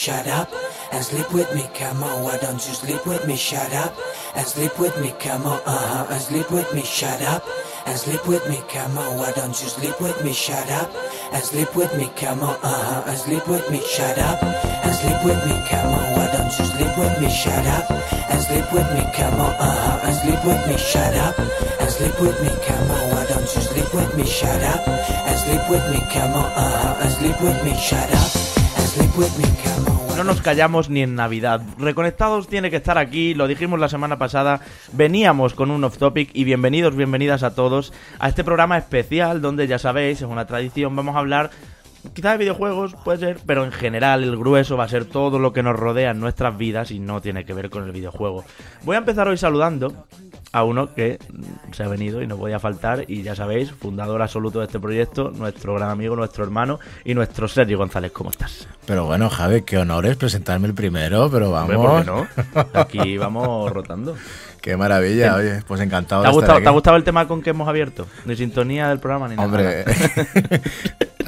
shut up and sleep with me, come on, why don't you sleep with me, shut up and sleep with me, come on, uh-huh, and sleep with me, shut up and sleep with me, come on, why don't you sleep with me, shut up and sleep with me, come on, uh-huh, and sleep with me, shut up and sleep with me, come on, why don't you sleep with me, shut up and sleep with me, come on, uh-huh, and sleep with me, shut up and sleep with me, come on, why don't you sleep with me, shut up and sleep with me, come on, uh-huh, and sleep with me, shut up and sleep with me, come on. No nos callamos ni en Navidad. Reconectados tiene que estar aquí, lo dijimos la semana pasada. Veníamos con un off topic y bienvenidos, bienvenidas a todos a este programa especial donde ya sabéis, es una tradición, vamos a hablar quizás de videojuegos, puede ser, pero en general el grueso va a ser todo lo que nos rodea en nuestras vidas y no tiene que ver con el videojuego. Voy a empezar hoy saludando a uno que se ha venido y no podía faltar. Y ya sabéis, fundador absoluto de este proyecto, nuestro gran amigo, nuestro hermano y nuestro Sergio González. ¿Cómo estás? Pero bueno, Javi, qué honor es presentarme el primero, pero vamos. Aquí vamos rotando. Qué maravilla, oye, pues encantado. ¿Te ha, de gustado, estar ¿Te ha gustado el tema con que hemos abierto? Ni sintonía del programa ni nada. Hombre.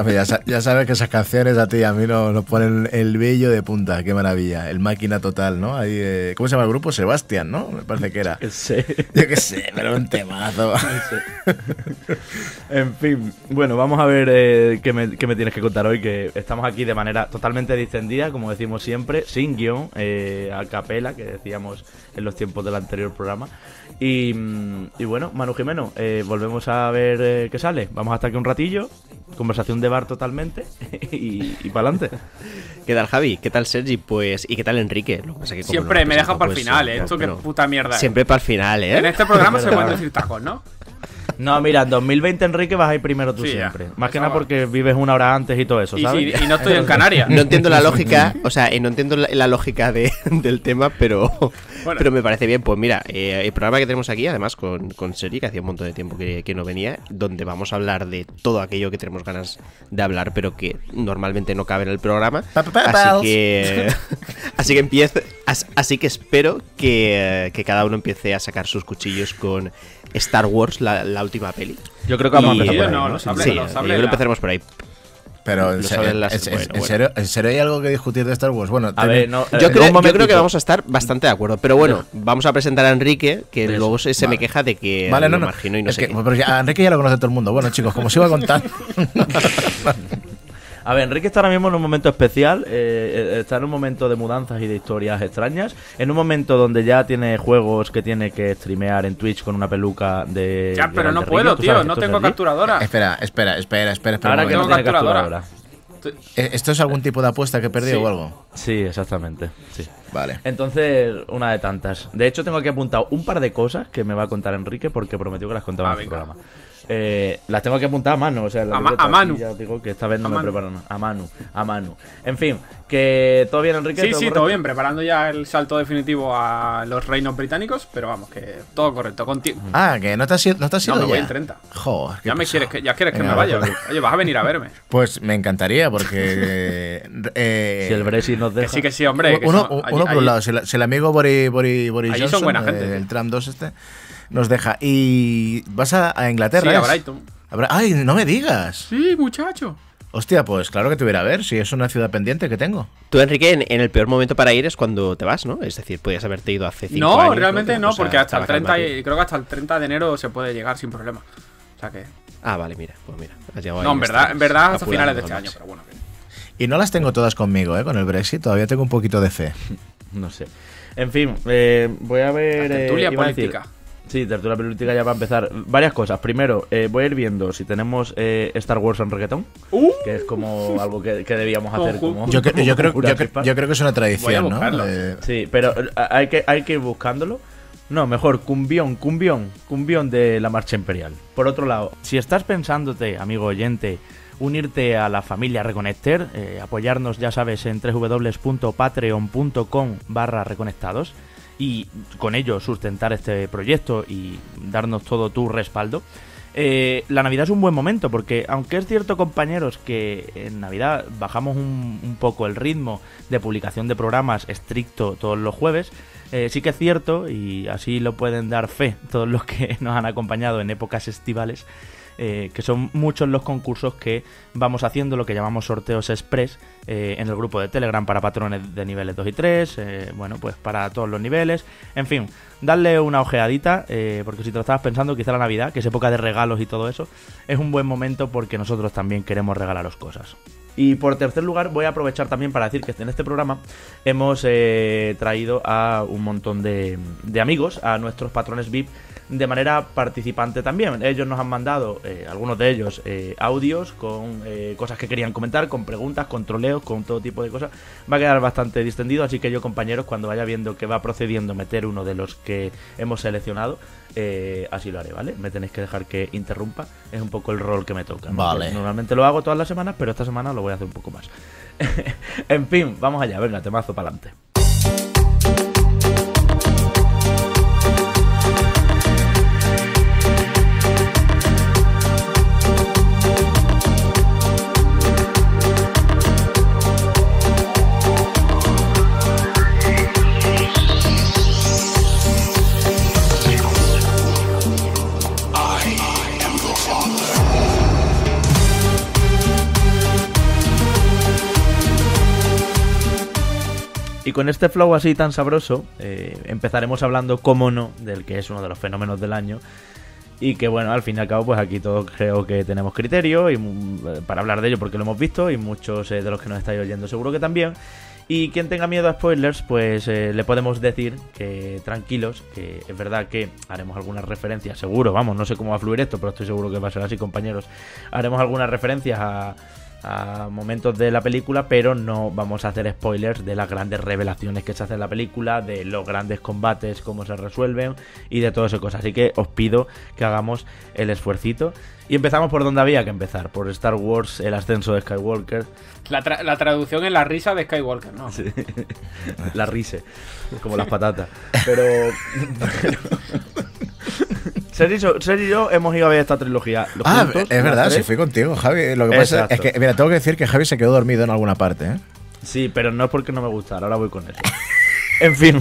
ya, sabes que esas canciones a ti y a mí nos, ponen el vello de punta, qué maravilla. El máquina total, ¿no? Ahí, eh, ¿Cómo se llama el grupo? Sebastián, ¿no? Me parece que era. Yo qué sé. sé, pero un temazo. en fin, bueno, vamos a ver eh, qué, me, tienes que contar hoy, que estamos aquí de manera totalmente distendida, como decimos siempre, sin guión, eh, a capela, que decíamos en los tiempos del anterior programa. Y, bueno, Manu Jimeno, eh, volvemos a ver eh, qué sale. Vamos hasta aquí un ratillo, conversación de bar totalmente y, y para adelante. ¿Qué tal, Javi? ¿Qué tal, Sergi? Pues, ¿y qué tal, Enrique? siempre me deja para el pues, final, eh, Esto qué puta mierda. Siempre para el final, ¿eh? En este programa se pueden decir tacos, ¿no? No, mira, en 2020, Enrique, vas a ir primero tú siempre. Más que nada porque vives una hora antes y todo eso, ¿sabes? Y, no estoy en Canarias. No entiendo la lógica, o sea, no entiendo la, lógica del tema, pero, pero me parece bien. Pues mira, eh, el programa que tenemos aquí, además con, con Seri, que hacía un montón de tiempo que, no venía, donde vamos a hablar de todo aquello que tenemos ganas de hablar, pero que normalmente no cabe en el programa. así que, así que espero que, que cada uno empiece a sacar sus cuchillos con Star Wars, la, última peli. Yo creo que vamos a empezar. por los sí, yo creo que empezaremos por ahí. Pero en serio, en, hay algo que discutir de Star Wars. Bueno, a ver, yo, eh, creo, yo, creo, que vamos a estar bastante de acuerdo. Pero bueno, vamos a presentar a Enrique, que luego se, me queja de que vale, no, no. imagino y no es Que, Pero a Enrique ya lo conoce todo el mundo. Bueno, chicos, como os iba a contar. A ver, Enrique está ahora mismo en un momento especial, eh, eh, está en un momento de mudanzas y de historias extrañas, en un momento donde ya tiene juegos que tiene que streamear en Twitch con una peluca de... Ya, pero no puedo, tío, no tengo capturadora. Espera, espera, espera, espera. espera ahora que no tengo capturadora. Eh, ¿Esto es algún tipo de apuesta que he perdido o algo? Sí, exactamente. Sí. Vale. Entonces, una de tantas. De hecho, tengo aquí apuntado un par de cosas que me va a contar Enrique porque prometió que las contaba ah, en el este programa. Eh, las tengo que apuntar a mano, o sea, a, a mano. Ya digo que esta vez no a me A mano, a mano. En fin, que todo bien, Enrique. Sí, sí, todo bien, preparando ya el salto definitivo a los reinos británicos, pero vamos, que todo correcto. Contigo. Ah, que no te has no te no, ya. 30. Joder, ya me quieres que, ya quieres que me vaya. Oye, vas a venir a verme. Pues me encantaría, porque. Eh, eh, si el Brexit nos deja. sí, que sí, hombre. Uno, uno por un lado, si, el amigo Boris, Boris, Boris Johnson, eh, el Trump 2 este nos deja. Y vas a, Inglaterra. Sí, a Brighton. Ay, no me digas. Sí, muchacho. Hostia, pues claro que te hubiera a ver, si es una ciudad pendiente que tengo. Tú, Enrique, en, el peor momento para ir es cuando te vas, ¿no? Es decir, podías haberte ido hace cinco no, años. No, realmente no, porque hasta el 30, creo que hasta el 30 de enero se puede llegar sin problema. O que... Ah, vale, mira, pues mira. no, en verdad, en verdad hasta finales de este año, pero bueno. Y no las tengo todas conmigo, ¿eh? Con el Brexit todavía tengo un poquito de fe. no sé. En fin, eh, voy a ver... Eh, tulia política. Sí, tertulia política ya va a empezar. Varias cosas. Primero, eh, voy a ir viendo si tenemos eh, Star Wars en reggaetón, uh. que es como algo que, debíamos hacer. Como, yo, creo, que es una tradición, ¿no? Eh, sí, pero hay que, ir buscándolo. No, mejor cumbión, cumbión, cumbión de la marcha imperial. Por otro lado, si estás pensándote, amigo oyente, unirte a la familia Reconecter, apoyarnos, ya sabes, en www.patreon.com barra reconectados y con ello sustentar este proyecto y darnos todo tu respaldo. Eh, la Navidad es un buen momento porque aunque es cierto compañeros que en Navidad bajamos un, poco el ritmo de publicación de programas estricto todos los jueves, eh, sí que es cierto, y así lo pueden dar fe todos los que nos han acompañado en épocas estivales, eh, que son muchos los concursos que vamos haciendo, lo que llamamos sorteos express, eh, en el grupo de Telegram para patrones de niveles 2 y 3, eh, bueno, pues para todos los niveles, en fin, darle una ojeadita, porque si te lo estabas pensando, quizá la Navidad, que es época de regalos y todo eso, es un buen momento porque nosotros también queremos regalaros cosas. Y por tercer lugar, voy a aprovechar también para decir que en este programa hemos traído a un montón de, amigos, a nuestros patrones VIP de manera participante también. Ellos nos han mandado, eh, algunos de ellos, eh, audios con eh, cosas que querían comentar, con preguntas, con troleos, con todo tipo de cosas. Va a quedar bastante distendido, así que yo, compañeros, cuando vaya viendo que va procediendo meter uno de los que hemos seleccionado, así lo haré, ¿vale? Me tenéis que dejar que interrumpa, es un poco el rol que me toca. normalmente lo hago todas las semanas, pero esta semana lo voy a hacer un poco más. en fin, vamos allá, venga, temazo para adelante. Y con este flow así tan sabroso, eh, empezaremos hablando, como no, del que es uno de los fenómenos del año. Y que bueno, al fin y al cabo, pues aquí todos creo que tenemos criterio y, mm, eh, para hablar de ello porque lo hemos visto y muchos eh, de los que nos estáis oyendo seguro que también. Y quien tenga miedo a spoilers, pues le podemos decir que tranquilos, que es verdad que haremos algunas referencias, seguro, vamos, no sé cómo va a fluir esto, pero estoy seguro que va a ser así, compañeros. Haremos algunas referencias a a momentos de la película, pero no vamos a hacer spoilers de las grandes revelaciones que se hacen en la película, de los grandes combates, cómo se resuelven y de todo eso, Así que os pido que hagamos el esfuerzo y empezamos por donde había que empezar, por Star Wars, el ascenso de Skywalker. La, traducción es la risa de Skywalker, ¿no? Sí. La risa, como las patatas. Pero... Ser y, yo, hemos ido a ver esta trilogía. ah, es verdad, sí, fui contigo, Javi. Lo que pasa es que, mira, tengo que decir que Javi se quedó dormido en alguna parte, ¿eh? Sí, pero no es porque no me gustara, ahora voy con él. En fin.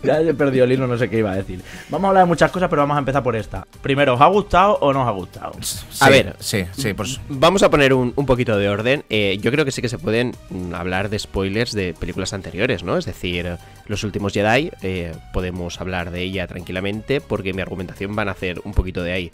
ya he perdió el hilo, no sé qué iba a decir. Vamos a hablar de muchas cosas, pero vamos a empezar por esta. Primero, ¿os ha gustado o no os ha gustado? a ver, sí, sí. Pues. Vamos a poner un, poquito de orden. Eh, yo creo que sí que se pueden mm, hablar de spoilers de películas anteriores, ¿no? Es decir, los últimos Jedi, eh, podemos hablar de ella tranquilamente, porque mi argumentación van a hacer un poquito de ahí.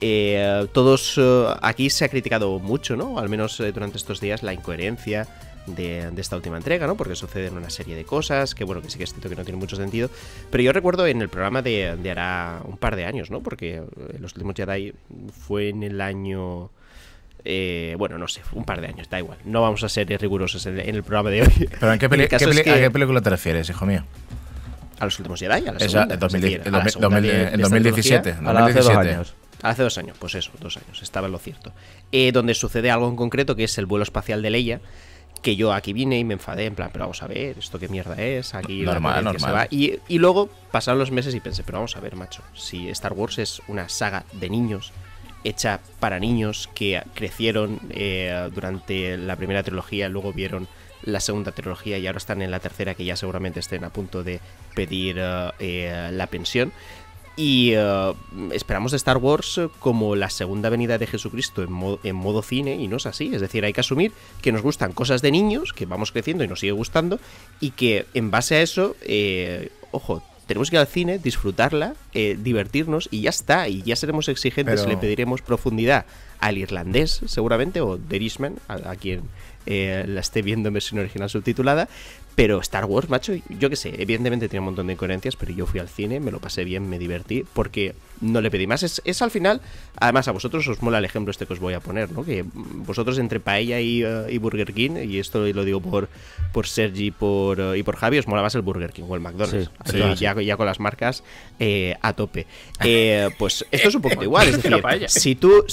Eh, todos aquí se ha criticado mucho, ¿no? Al menos durante estos días, la incoherencia de, esta última entrega, ¿no? Porque suceden una serie de cosas que, bueno, que sí que es cierto que no tiene mucho sentido. Pero yo recuerdo en el programa de, de hará un par de años, ¿no? Porque eh, Los últimos Jedi fue en el año... Eh, bueno, no sé, un par de años, da igual. No vamos a ser rigurosos en, el programa de hoy. ¿Pero en qué, a qué película te refieres, hijo mío? A los últimos Jedi, a la En 2017. Hace dos años. Hace dos años, pues eso, dos años, estaba en lo cierto. Eh, donde sucede algo en concreto que es el vuelo espacial de Leia, que yo aquí vine y me enfadé, en plan, pero vamos a ver, esto qué mierda es, aquí normal, Se va. Y, luego pasaron los meses y pensé, pero vamos a ver, macho, si Star Wars es una saga de niños, hecha para niños que crecieron eh, durante la primera trilogía, luego vieron la segunda trilogía y ahora están en la tercera que ya seguramente estén a punto de pedir eh, eh, la pensión. Y eh, esperamos de Star Wars eh, como la segunda venida de Jesucristo en, modo cine, y no es así. Es decir, hay que asumir que nos gustan cosas de niños, que vamos creciendo y nos sigue gustando, y que en base a eso, eh, ojo, tenemos que ir al cine, disfrutarla, divertirnos, y ya está. Y ya seremos exigentes, le pediremos profundidad al irlandés, seguramente, o derisman a, quien eh, la esté viendo en versión original subtitulada. Pero Star Wars, macho, yo qué sé, evidentemente tiene un montón de incoherencias, pero yo fui al cine, me lo pasé bien, me divertí, porque no le pedí más. Es, al final, además a vosotros os mola el ejemplo este que os voy a poner, ¿no? Que vosotros entre paella y, eh, Burger King, y esto lo digo por, por Sergi por, eh, y por Javi, os mola más el Burger King o el McDonald's. ya, con las marcas a tope. pues esto es un poco igual, es decir, si tú,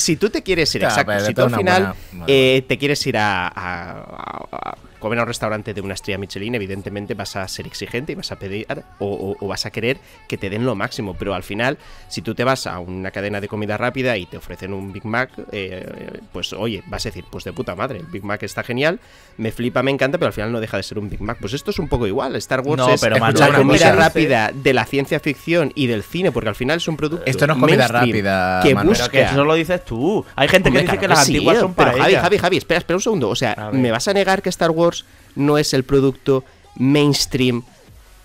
si tú te quieres ir, a exacto, si tú al final eh, te quieres ir a comer a un restaurante de una estrella Michelin, evidentemente vas a ser exigente y vas a pedir o, vas a querer que te den lo máximo. Pero al final, si tú te vas a una cadena de comida rápida y te ofrecen un Big Mac, eh, pues oye, vas a decir, pues de puta madre, el Big Mac está genial, me flipa, me encanta, pero al final no deja de ser un Big Mac. Pues esto es un poco igual. Star Wars es la comida rápida de la ciencia ficción y del cine, porque al final es un producto. Esto no es comida rápida. Que eso lo dices tú. Hay gente que dice que las antiguas son Javi, Javi, Javi, espera, espera un segundo. O sea, ¿me vas a negar que Star Wars no es el producto mainstream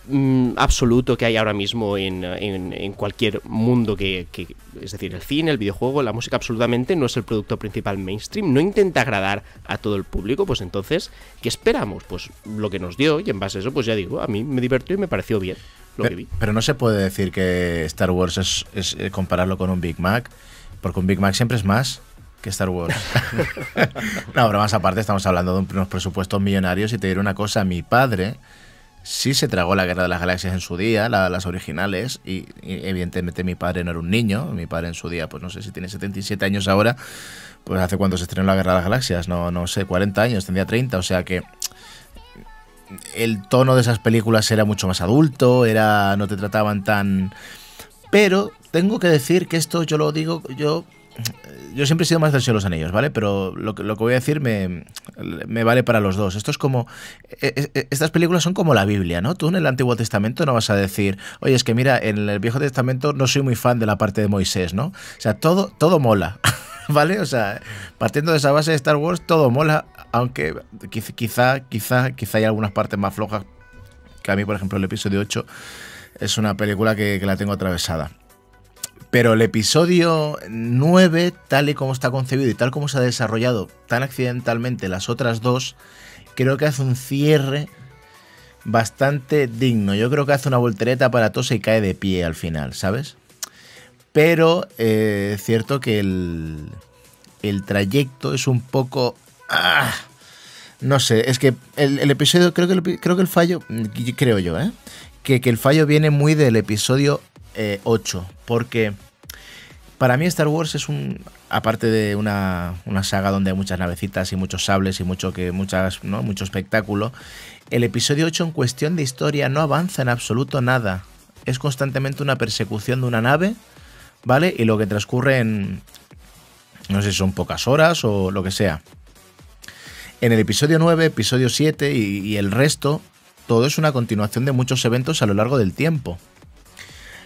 mm, absoluto que hay ahora mismo en, cualquier mundo que, es decir, el cine, el videojuego, la música absolutamente no es el producto principal mainstream, no intenta agradar a todo el público, pues entonces, ¿qué esperamos? Pues lo que nos dio y en base a eso, pues ya digo, a mí me divertió y me pareció bien lo que vi. Pero no se puede decir que Star Wars es, es eh, compararlo con un Big Mac, porque un Big Mac siempre es más que Star Wars. no, pero más aparte estamos hablando de unos presupuestos millonarios y te diré una cosa, mi padre sí se tragó la Guerra de las Galaxias en su día, las originales, y, evidentemente mi padre no era un niño, mi padre en su día, pues no sé si tiene 77 años ahora, pues hace cuándo se estrenó la Guerra de las Galaxias, no, no sé, 40 años, tendría 30, o sea que el tono de esas películas era mucho más adulto, era no te trataban tan... Pero tengo que decir que esto yo lo digo, yo yo siempre he sido más del Señor de los Anillos, ¿vale? Pero lo, lo que voy a decir me, vale para los dos. Esto es como. E, e, e, estas películas son como la Biblia, ¿no? Tú en el Antiguo Testamento no vas a decir, oye, es que mira, en el Viejo Testamento no soy muy fan de la parte de Moisés, ¿no? O sea, todo, todo mola. ¿Vale? O sea, partiendo de esa base de Star Wars, todo mola, aunque quizá, quizá, quizá hay algunas partes más flojas que a mí, por ejemplo, el episodio 8 es una película que la tengo atravesada. Pero el episodio 9, tal y como está concebido y tal como se ha desarrollado tan accidentalmente las otras dos, creo que hace un cierre bastante digno. Yo creo que hace una voltereta para tosa y cae de pie al final, ¿sabes? Pero eh, es cierto que el, el, trayecto es un poco... Ah, no sé, es que el, episodio, creo que el, creo que el fallo, creo yo, ¿eh? Que, el fallo viene muy del episodio 8, eh, porque para mí Star Wars es un, aparte de una, una saga donde hay muchas navecitas y muchos sables y mucho, que, muchas, mucho espectáculo, el episodio 8 en cuestión de historia no avanza en absoluto nada. Es constantemente una persecución de una nave, ¿vale? Y lo que transcurre en, no sé si son pocas horas o lo que sea. En el episodio 9, episodio 7 y el resto, todo es una continuación de muchos eventos a lo largo del tiempo.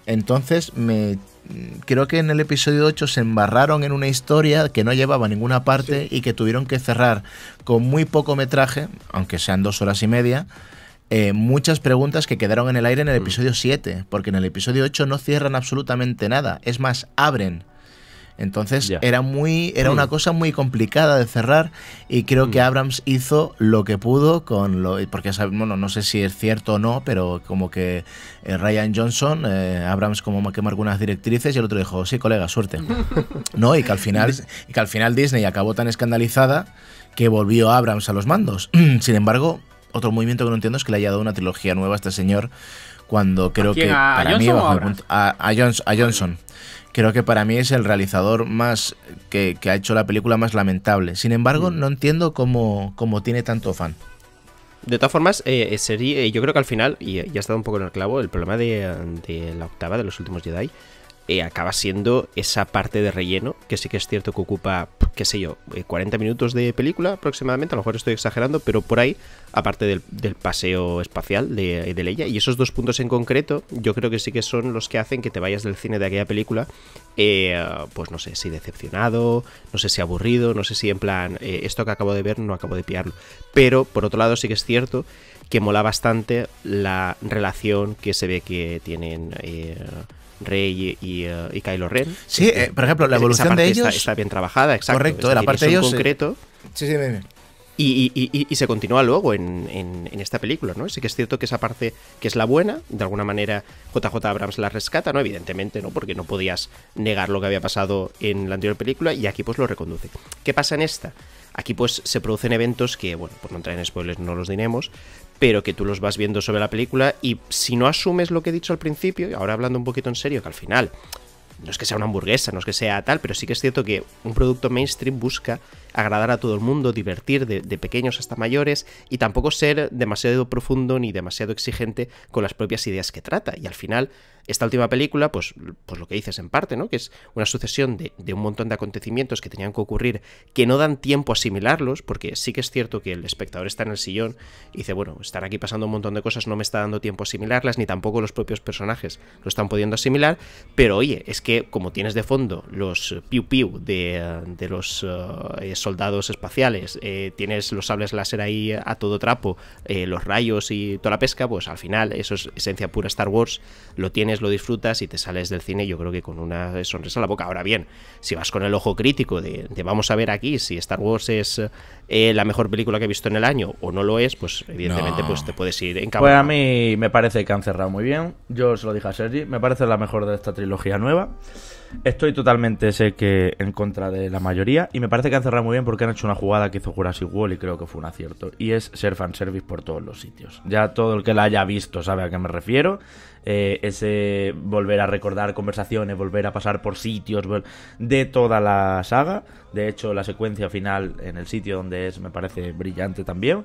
Entonces me Mm, creo que en el episodio 8 se embarraron en una historia que no llevaba a ninguna parte y que tuvieron que cerrar con muy poco metraje, aunque sean dos horas y media. Eh, muchas preguntas que quedaron en el aire en el mm. episodio 7, porque en el episodio 8 no cierran absolutamente nada, es más, abren entonces era muy, era una mm. cosa muy complicada de cerrar y creo que mm. Abrams hizo lo que pudo con lo, porque no sé si es cierto o no, pero como que eh, Ryan Johnson, eh, Abrams como que marcó algunas directrices y el otro dijo, sí colega, suerte, no y que al final, y que al final Disney acabó tan escandalizada que volvió Abrams a los mandos. Sin embargo, otro movimiento que no entiendo es que le haya dado una trilogía nueva a este señor cuando creo que a mí a, a, a Johnson creo que para mí es el realizador más que, ha hecho la película más lamentable. Sin embargo, mm. no entiendo cómo, tiene tanto fan. De todas formas, eh, eh, eh, yo creo que al final, y ya ha estado un poco en el clavo, el problema de, la octava de los últimos Jedi acaba siendo esa parte de relleno, que sí que es cierto que ocupa qué sé yo, 40 eh, minutos de película aproximadamente, a lo mejor estoy exagerando, pero por ahí, aparte del, paseo espacial de, de Leia. Y esos dos puntos en concreto, yo creo que sí que son los que hacen que te vayas del cine de aquella película, eh, pues no sé si decepcionado, no sé si aburrido, no sé si en plan, eh, esto que acabo de ver no acabo de pillarlo. Pero por otro lado, sí que es cierto que mola bastante la relación que se ve que tienen. Rey eh, y, Kylo Ren. Sí, eh, por ejemplo, la evolución de ellos. Está, bien trabajada, exacto. Correcto, de la parte de ellos. Eh, concreto. Sí, sí, bien, Y, se continúa luego en, esta película, ¿no? Sí que es cierto que esa parte que es la buena, de alguna manera JJ Abrams la rescata, ¿no? Evidentemente, ¿no? Porque no podías negar lo que había pasado en la anterior película y aquí pues lo reconduce. ¿Qué pasa en esta? Aquí pues se producen eventos que, bueno, pues no en spoilers, no los diremos, pero que tú los vas viendo sobre la película y si no asumes lo que he dicho al principio, y ahora hablando un poquito en serio, que al final no es que sea una hamburguesa, no es que sea tal, pero sí que es cierto que un producto mainstream busca agradar a todo el mundo, divertir de, pequeños hasta mayores y tampoco ser demasiado profundo ni demasiado exigente con las propias ideas que trata. Y al final, esta última película, pues, pues lo que dices en parte, ¿no? Que es una sucesión de, un montón de acontecimientos que tenían que ocurrir que no dan tiempo a asimilarlos, porque sí que es cierto que el espectador está en el sillón y dice, bueno, están aquí pasando un montón de cosas no me está dando tiempo a asimilarlas, ni tampoco los propios personajes lo están pudiendo asimilar, pero oye, es que como tienes de fondo los piu piu de, los uh, soldados espaciales, eh, tienes los sables láser ahí a todo trapo, eh, los rayos y toda la pesca, pues al final eso es esencia pura Star Wars, lo tienes, lo disfrutas y te sales del cine yo creo que con una sonrisa a la boca. Ahora bien, si vas con el ojo crítico de, vamos a ver aquí si Star Wars es eh, la mejor película que he visto en el año o no lo es, pues evidentemente pues te puedes ir en Pues a mí me parece que han cerrado muy bien, yo se lo dije a Sergi, me parece la mejor de esta trilogía nueva. Estoy totalmente sé que en contra de la mayoría y me parece que han cerrado muy bien porque han hecho una jugada que hizo Jurassic World y creo que fue un acierto y es ser service por todos los sitios. Ya todo el que la haya visto sabe a qué me refiero. Eh, ese volver a recordar conversaciones, volver a pasar por sitios de toda la saga. De hecho, la secuencia final en el sitio donde es me parece brillante también.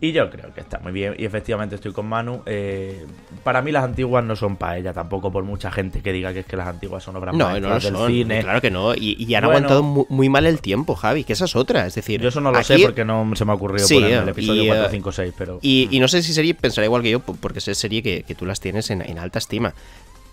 Y yo creo que está muy bien. Y efectivamente estoy con Manu. Eh, para mí las antiguas no son para ella tampoco por mucha gente que diga que es que las antiguas son obras no, no del cine. Claro que no. Y, han aguantado muy, mal el tiempo, Javi, que esas es otra. Es decir, yo eso no lo sé porque no se me ha ocurrido el episodio 4, 5, 6, pero. Mm. Y, no sé si sería pensaré igual que yo, porque es serie que, tú las tienes en, alta estima.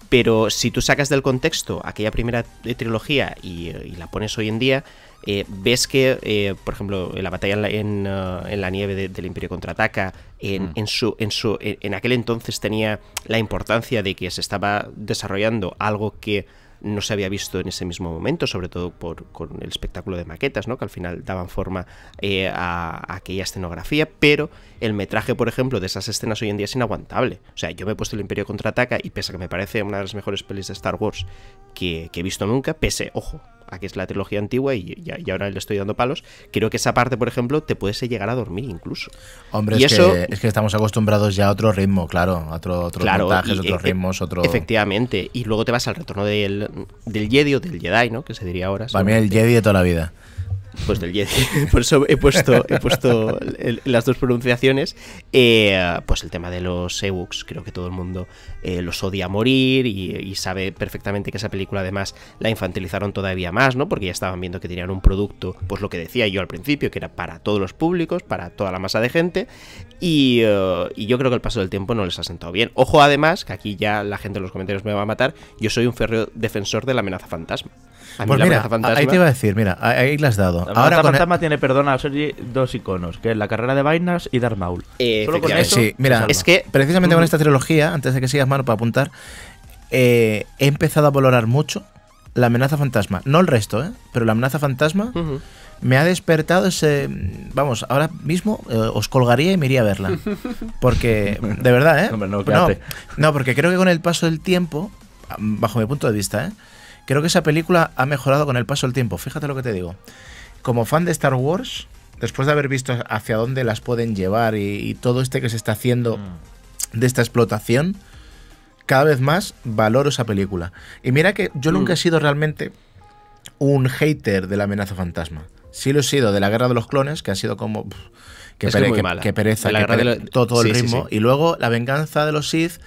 Pero si tú sacas del contexto aquella primera eh, trilogía eh, y, la pones hoy en día, eh, ves que, eh, por ejemplo, en la batalla en la, uh, nieve del Imperio contraataca, en, mm. en, su, en, su, en aquel entonces tenía la importancia de que se estaba desarrollando algo que no se había visto en ese mismo momento, sobre todo por, con el espectáculo de maquetas, ¿no? que al final daban forma eh, a, aquella escenografía, pero el metraje, por ejemplo, de esas escenas hoy en día es inaguantable. O sea, yo me he puesto el Imperio contraataca y pese a que me parece una de las mejores pelis de Star Wars que he visto nunca, pese, ojo, a que es la trilogía antigua y, ahora le estoy dando palos, creo que esa parte, por ejemplo, te puedes llegar a dormir incluso. Hombre, es, que, es que estamos acostumbrados ya a otro ritmo, claro, a otro, otros otros e, e, ritmos, otro... Efectivamente, y luego te vas al retorno del, del Jedi o del Jedi, ¿no? Que se diría ahora. Para mí el Jedi de toda la vida. Pues del 10, Por eso he puesto, he puesto las dos pronunciaciones. Eh, pues el tema de los Ewoks, creo que todo el mundo eh, los odia morir y, sabe perfectamente que esa película además la infantilizaron todavía más, ¿no? Porque ya estaban viendo que tenían un producto, pues lo que decía yo al principio, que era para todos los públicos, para toda la masa de gente. Y, eh, y yo creo que el paso del tiempo no les ha sentado bien. Ojo además, que aquí ya la gente en los comentarios me va a matar, yo soy un férreo defensor de la amenaza fantasma pues mira, ahí te iba a decir, mira, ahí las has dado. La Ahora fantasma tiene, perdona, Sergi, dos iconos, que es la carrera de Vainas y Darth Maul. sí, mira, es que precisamente con esta trilogía, antes de que sigas, mano, para apuntar, eh, he empezado a valorar mucho la amenaza fantasma. No el resto, ¿eh? Pero la amenaza fantasma me ha despertado ese... Vamos, ahora mismo eh, os colgaría y me iría a verla. Porque, de verdad, ¿eh? no, porque creo que con el paso del tiempo, bajo mi punto de vista, ¿eh? Creo que esa película ha mejorado con el paso del tiempo, fíjate lo que te digo. Como fan de Star Wars, después de haber visto hacia dónde las pueden llevar y, todo este que se está haciendo mm. de esta explotación, cada vez más valoro esa película. Y mira que yo nunca he mm. sido realmente un hater de la amenaza fantasma. Sí lo he sido de la guerra de los clones, que ha sido como... que, pereza, que todo, el ritmo. Y luego la venganza de los Sith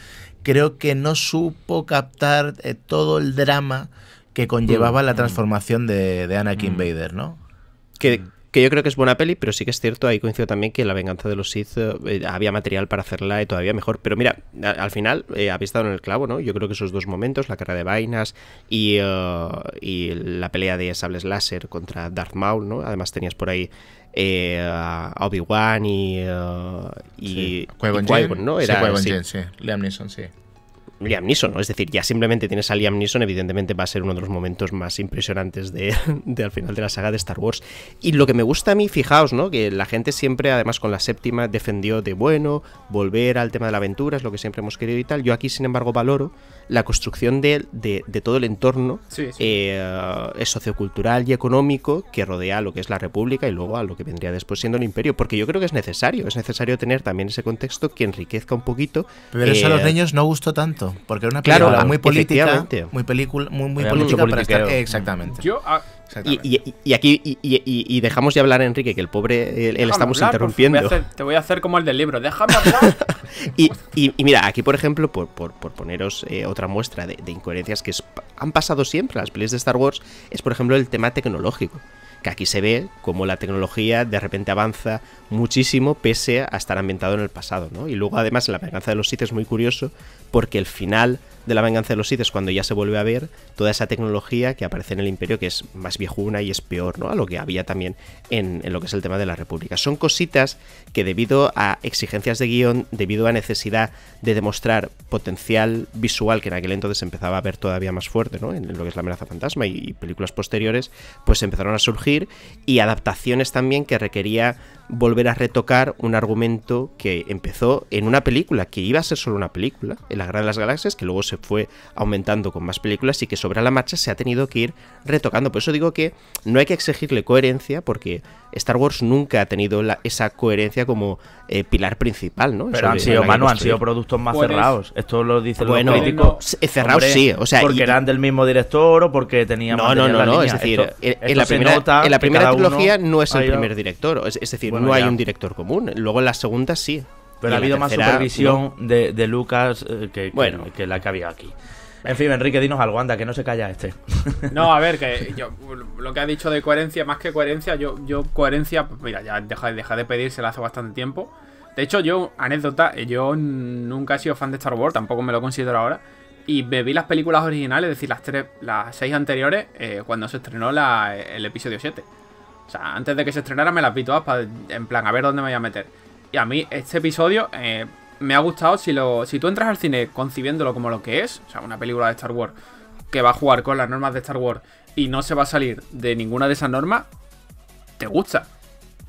creo que no supo captar eh, todo el drama que conllevaba la mm. transformación de, de Anakin mm. Vader, ¿no? Que, yo creo que es buena peli, pero sí que es cierto, ahí coincido también que La venganza de los Sith eh, eh, había material para hacerla y todavía mejor. Pero mira, al final ha eh, habéis estado en el clavo, ¿no? Yo creo que esos dos momentos, la carrera de vainas y, la pelea de sables láser contra Darth Maul, ¿no? Además tenías por ahí a Obi-Wan y, y, sí. ¿no? Era, sí, sí. Liam Neeson, sí. Liam Neeson, ¿no? es decir, ya simplemente tienes a Liam Neeson, evidentemente va a ser uno de los momentos más impresionantes de, al final de la saga de Star Wars. Y lo que me gusta a mí, fijaos, ¿no? Que la gente siempre, además con la séptima, defendió de bueno, volver al tema de la aventura, es lo que siempre hemos querido y tal. Yo aquí, sin embargo, valoro la construcción de, todo el entorno eh, es sociocultural y económico que rodea a lo que es la República y luego a lo que vendría después siendo el Imperio, porque yo creo que es necesario, es necesario tener también ese contexto que enriquezca un poquito. Pero eso a los eh, niños no gustó tanto, porque era una película muy política, muy, película, muy, muy política, para estar, exactamente. Yo, ah, y, aquí y, dejamos de hablar Enrique, que el pobre eh, él, estamos interrumpiendo. te voy a hacer como el del libro, déjame hablar. y, mira, aquí por ejemplo, por, poneros eh, otra muestra de, incoherencias que han pasado siempre las pelis de Star Wars, es por ejemplo el tema tecnológico. Que aquí se ve como la tecnología de repente avanza muchísimo pese a estar ambientado en el pasado, ¿no? Y luego además la venganza de los Sith es muy curioso porque el final de la venganza de los Sith es cuando ya se vuelve a ver toda esa tecnología que aparece en el Imperio, que es más viejuna y es peor, ¿no? A lo que había también en, lo que es el tema de la República. Son cositas que debido a exigencias de guión, debido a necesidad de demostrar potencial visual, que en aquel entonces empezaba a ver todavía más fuerte, ¿no? En lo que es la amenaza fantasma y películas posteriores, pues empezaron a surgir y adaptaciones también que requería volver a retocar un argumento que empezó en una película, que iba a ser solo una película, en la Guerra de las Galaxias, que luego se fue aumentando con más películas y que sobre la marcha se ha tenido que ir retocando. Por eso digo que no hay que exigirle coherencia, porque Star Wars nunca ha tenido esa coherencia como eh, pilar principal, ¿no? Pero han sido, han sido productos más pues, cerrados. Esto lo dice bueno, los eh, cerrados sí, o sea... Porque eran del mismo director o porque tenían... No, no, no, no, es decir, en, la primera, en, la primera, trilogía no es el primer director, es, decir, no hay un director común. Luego en la segunda sí. Pero ha habido más supervisión de, Lucas eh, que, bueno. que, la que había aquí. En fin, Enrique, dinos algo, anda, que no se calla este. No, a ver, que yo, lo que ha dicho de coherencia, más que coherencia, yo, yo coherencia, pues mira, ya deja, de pedírsela hace bastante tiempo. De hecho, yo, anécdota, yo nunca he sido fan de Star Wars, tampoco me lo considero ahora. Y bebí vi las películas originales, es decir, las tres, las seis anteriores, eh, cuando se estrenó el episodio 7. O sea, antes de que se estrenara me las vi todas en plan, a ver dónde me voy a meter. Y a mí este episodio eh, me ha gustado. Si, lo, si tú entras al cine concibiéndolo como lo que es, o sea, una película de Star Wars que va a jugar con las normas de Star Wars y no se va a salir de ninguna de esas normas, te gusta.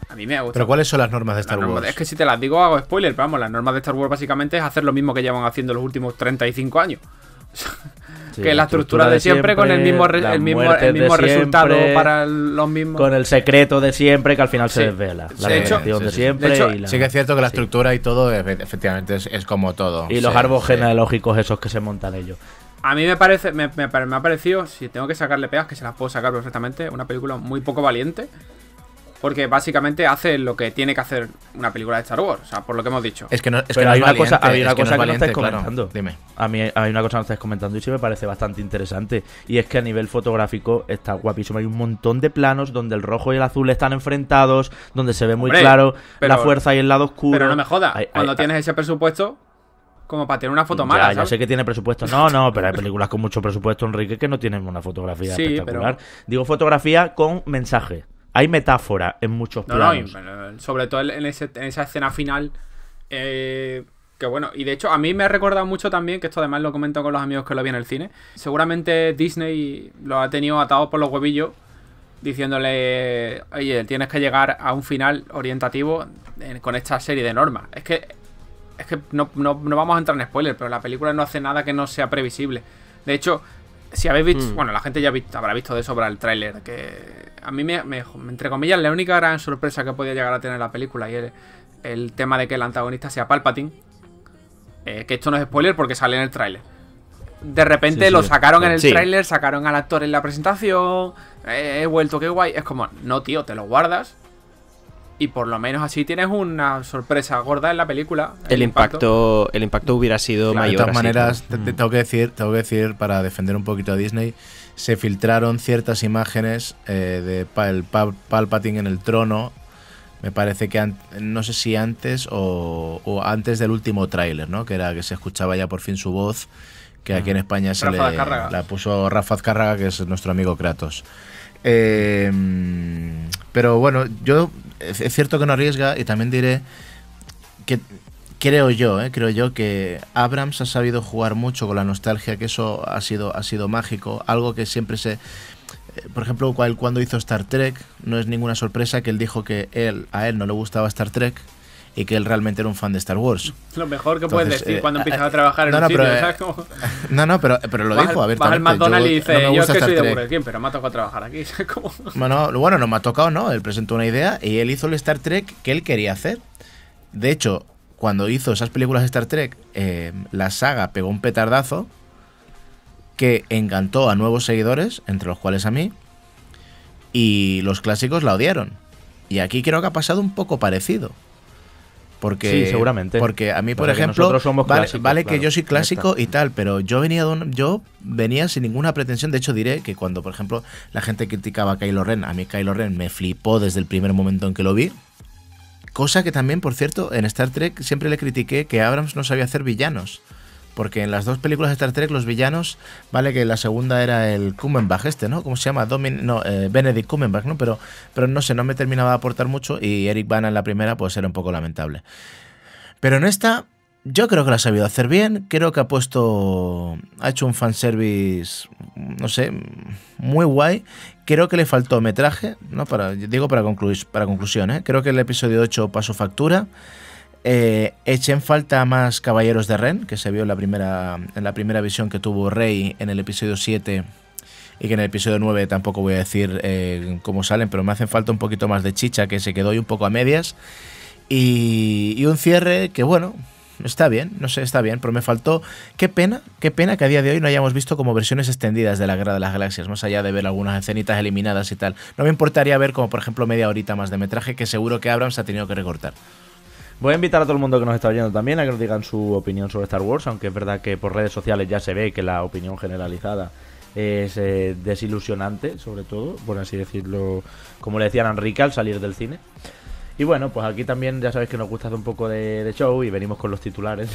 A mí me ha gustado. ¿Pero cuáles son las normas de Star Wars? es que si te las digo hago spoiler, pero vamos, las normas de Star Wars básicamente es hacer lo mismo que llevan haciendo los últimos 35 años. que la, estructura, de, siempre, con el mismo, el mismo, el mismo resultado para los mismos. Con el secreto de siempre que al final se desvela. La de siempre. hecho, Sí que es cierto que la estructura y todo efectivamente es, como todo. Y los árboles genealógicos esos que se montan ellos. A mí me parece me, me, me ha parecido, si tengo que sacarle pegas, que se las puedo sacar perfectamente, una película muy poco valiente porque básicamente hace lo que tiene que hacer una película de Star Wars, o sea, por lo que hemos dicho. Es que, no, es que hay, una cosa, que no, comentando. dime. A mí hay una cosa que no estáis comentando y sí me parece bastante interesante. Y es que a nivel fotográfico está guapísimo. Hay un montón de planos donde el rojo y el azul están enfrentados, donde se ve muy claro la fuerza y el lado oscuro. Pero no me jodas, cuando tienes ese presupuesto, como para tener una foto mala. Ya, yo sé que tiene presupuesto. No, no, pero hay películas con mucho presupuesto, Enrique, que no tienen una fotografía espectacular. Digo fotografía con mensaje hay metáfora en muchos planos. sobre todo en, esa escena final. Eh, que bueno, y de hecho a mí me ha recordado mucho también, que esto además lo comento con los amigos que lo vi en el cine, seguramente Disney lo ha tenido atado por los huevillos, diciéndole, oye, tienes que llegar a un final orientativo con esta serie de normas. Es que, es que no, no vamos a entrar en spoilers, pero la película no hace nada que no sea previsible. De hecho, si habéis visto, mm. bueno, la gente ya habrá visto de sobra el tráiler, que a mí me, entre comillas, la única gran sorpresa que podía llegar a tener la película y el, tema de que el antagonista sea Palpatine, eh, que esto no es spoiler porque sale en el tráiler. De repente lo sacaron en el tráiler, sacaron al actor en la presentación, eh, he vuelto, qué guay. Es como, no, tío, te lo guardas, y por lo menos así tienes una sorpresa gorda en la película. El, impacto, el impacto hubiera sido mayor. De todas maneras, mm. tengo que decir, tengo que decir para defender un poquito a Disney, se filtraron ciertas imágenes eh, de el Palpatine en el trono. Me parece que no sé si antes o, antes del último tráiler, ¿no? Que era que se escuchaba ya por fin su voz, que aquí en España se la puso Rafa Azcárraga, que es nuestro amigo Kratos. Eh, pero bueno, yo es cierto que no arriesga y también diré que creo yo, eh, creo yo que Abrams ha sabido jugar mucho con la nostalgia, que eso ha sido, ha sido mágico, algo que siempre se... Eh, por ejemplo, cuando hizo Star Trek, no es ninguna sorpresa que él dijo que él, a él no le gustaba Star Trek, y que él realmente era un fan de Star Wars. Lo mejor que puedes decir eh, cuando empiezas a trabajar en no, un sitio, eh, No, no, pero, pero lo dijo. A ver, McDonald's y dice, yo es que soy de Burger King, pero me ha tocado trabajar aquí. Bueno, no me ha tocado, no. Él presentó una idea y él hizo el Star Trek que él quería hacer. De hecho, cuando hizo esas películas de Star Trek, eh, la saga pegó un petardazo que encantó a nuevos seguidores, entre los cuales a mí, y los clásicos la odiaron. Y aquí creo que ha pasado un poco parecido. Porque, seguramente. Porque a mí, por ejemplo, vale, que yo soy clásico y tal, pero yo venía, yo venía sin ninguna pretensión. De hecho, diré que cuando, por ejemplo, la gente criticaba a Kylo Ren, a mí Kylo Ren me flipó desde el primer momento en que lo vi. Cosa que también, por cierto, en Star Trek siempre le critiqué que Abrams no sabía hacer villanos porque en las dos películas de Star Trek los villanos, vale que la segunda era el Kumenbach este, ¿no? ¿Cómo se llama? Domin no, eh, Benedict Cumberbatch, ¿no? Pero, pero no sé, no me terminaba de aportar mucho y Eric Bana en la primera pues era un poco lamentable. Pero en esta yo creo que la ha sabido hacer bien, creo que ha puesto, ha hecho un fanservice, no sé, muy guay. Creo que le faltó metraje, ¿no? Para, digo para, concluir, para conclusión, ¿eh? Creo que el episodio 8 pasó factura. Eh, echen falta más Caballeros de Ren, que se vio en la, primera, en la primera visión que tuvo Rey en el episodio 7 y que en el episodio 9 tampoco voy a decir eh, cómo salen, pero me hacen falta un poquito más de chicha que se quedó hoy un poco a medias. Y, y un cierre que, bueno, está bien, no sé, está bien, pero me faltó. Qué pena, qué pena que a día de hoy no hayamos visto como versiones extendidas de la Guerra de las Galaxias, más allá de ver algunas escenitas eliminadas y tal. No me importaría ver como, por ejemplo, media horita más de metraje que seguro que Abrams ha tenido que recortar. Voy a invitar a todo el mundo que nos está oyendo también a que nos digan su opinión sobre Star Wars, aunque es verdad que por redes sociales ya se ve que la opinión generalizada es eh, desilusionante, sobre todo, por así decirlo, como le decían a Enrique al salir del cine. Y bueno, pues aquí también ya sabéis que nos gusta hacer un poco de, show y venimos con los titulares.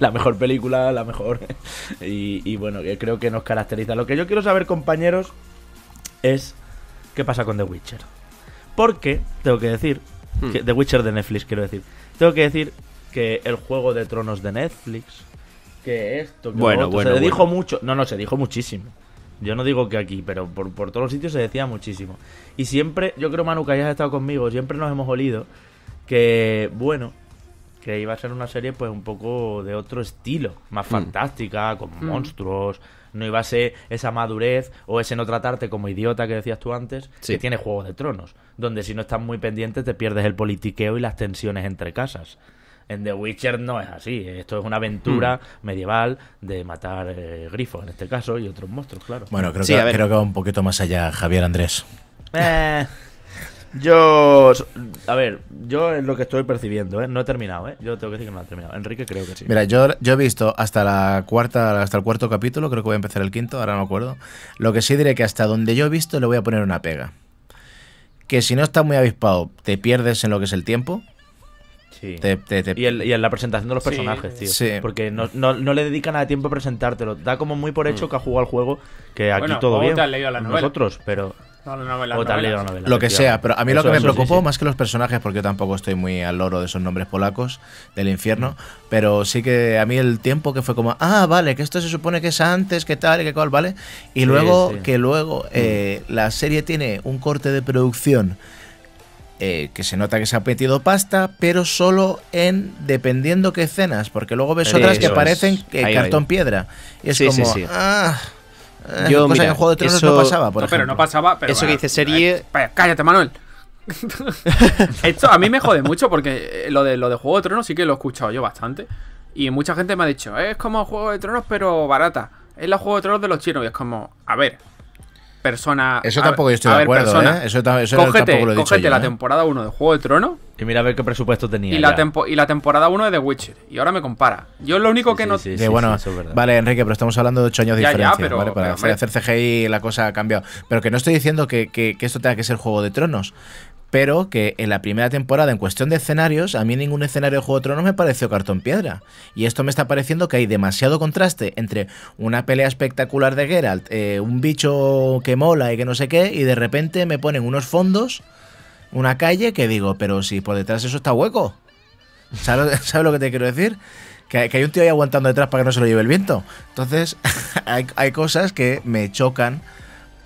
la mejor película, la mejor. y, bueno bueno, creo que nos caracteriza. Lo que yo quiero saber, compañeros, es qué pasa con The Witcher. Porque, tengo que decir, hmm. The Witcher de Netflix, quiero decir. Tengo que decir que el juego de tronos de Netflix, que esto, que bueno, bueno, se dijo mucho. No, no, se dijo muchísimo. Yo no digo que aquí, pero por, por todos los sitios se decía muchísimo. Y siempre, yo creo, Manu, que hayas estado conmigo, siempre nos hemos olido que, bueno, que iba a ser una serie pues un poco de otro estilo, más mm. fantástica, con mm. monstruos, no iba a ser esa madurez o ese no tratarte como idiota que decías tú antes, que tiene Juegos de Tronos, donde si no estás muy pendiente te pierdes el politiqueo y las tensiones entre casas. En The Witcher no es así. Esto es una aventura mm. medieval de matar eh, grifos, en este caso, y otros monstruos, claro. Bueno, creo, que, creo que va un poquito más allá, Javier Andrés. Eh, yo. A ver, yo es lo que estoy percibiendo, ¿eh? No he terminado, ¿eh? Yo tengo que decir que no he terminado. Enrique creo que sí. Mira, yo, yo he visto hasta la cuarta, hasta el cuarto capítulo, creo que voy a empezar el quinto, ahora no me acuerdo. Lo que sí diré que hasta donde yo he visto le voy a poner una pega. Que si no estás muy avispado, te pierdes en lo que es el tiempo. Sí. Y, en la presentación de los personajes, tío. Sí. Porque no, no, no, le dedica nada de tiempo a presentártelo. Da como muy por hecho mm. que ha jugado el juego, que aquí todo bien. Te has leído Nosotros, pero. No, Lo que sea, pero a mí lo que me preocupó, más que los personajes, porque yo tampoco estoy muy al loro de esos nombres polacos del infierno, mm. pero sí que a mí el tiempo que fue como, ah, vale, que esto se supone que es antes, que tal, y que cual, ¿vale? Y luego, que luego mm. eh, la serie tiene un corte de producción. Eh, que se nota que se ha metido pasta, pero solo en dependiendo qué escenas, porque luego ves otras que parecen cartón piedra. Y es como, ah, eh, yo, en Juego de Tronos no pasaba, Pero no pasaba, Eso que dice serie... Eh, cállate, Manuel. Esto a mí me jode mucho porque eh, lo de, lo de Juego de Tronos sí que lo he escuchado yo bastante. Y mucha gente me ha dicho, es como Juego de Tronos pero barata. Es la Juego de Tronos de los chinos. Y es como, a ver, persona. Eso tampoco yo estoy de acuerdo, ¿eh? Eso, cógete, tampoco lo cógete la ¿eh? temporada 1 de Juego de Trono. Y mira a ver qué presupuesto tenía. Y, la, tempo, y la, temporada 1 de The Witcher. Y ahora me compara. Yo lo único que no. Sí, bueno, vale, Enrique, pero estamos hablando de 8 años de diferencia. pero, Para hacer CGI la cosa ha cambiado. Pero que no estoy diciendo que, que, que, esto tenga que ser Juego de Tronos pero que en la primera temporada, en cuestión de escenarios, a mí ningún escenario de Juego otro no me pareció cartón piedra. Y esto me está pareciendo que hay demasiado contraste entre una pelea espectacular de Geralt, eh, un bicho que mola y que no sé qué, y de repente me ponen unos fondos, una calle, que digo, pero si por detrás eso está hueco. ¿Sabes, lo que te quiero decir? Que, hay un tío ahí aguantando detrás para que no se lo lleve el viento. Entonces, hay cosas que me chocan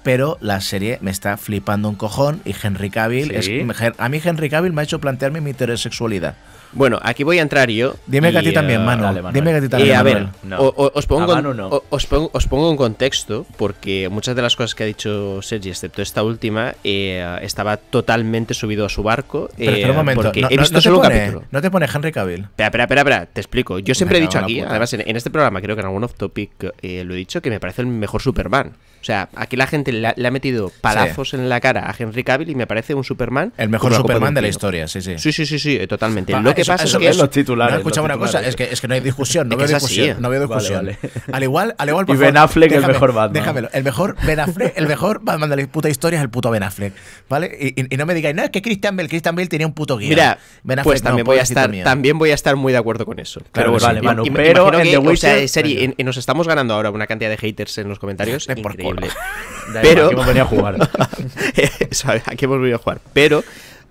pero la serie me está flipando un cojón y Henry Cavill, a mí Henry Cavill me ha hecho plantearme mi heterosexualidad. Bueno, aquí voy a entrar yo. Dime que a ti también, eh, Manu. Dime que a ti también. Y eh, a ver, os, pongo os, en contexto, porque muchas de las cosas que ha dicho Sergi, excepto esta última, eh, estaba totalmente subido a su barco. no, he visto solo capítulo. No te pone Henry Cavill. Espera, espera, espera, te explico. Yo siempre he dicho aquí, además en, en, este programa, creo que en algún off topic lo he dicho, que me parece el mejor Superman. O sea, aquí la gente le ha, metido palazos en la cara a Henry Cavill y me parece un Superman. El mejor Superman de, la historia, sí, sí. Sí, sí, sí, sí totalmente. lo que pasa es que. Es los titulares. No una cosa, es que, es que no hay ¿eh? discusión, no veo discusión. no veo discusión. Al igual, al igual. y Ben Affleck, es el mejor Batman. Déjamelo. El mejor Ben Affleck, el mejor Batman de la puta historia es el puto Ben Affleck. ¿Vale? Y, no me digáis, no, es que Christian Bell, Christian Bell tenía un puto guía. Mira, ben Affleck, pues también, voy a estar, también voy a estar muy de acuerdo con eso. Claro, vale, Manu. Pero en The Witcher. Nos estamos ganando ahora una cantidad de haters en los comentarios. Por pero... ¿a, jugar? ¿A hemos venido a jugar? Pero...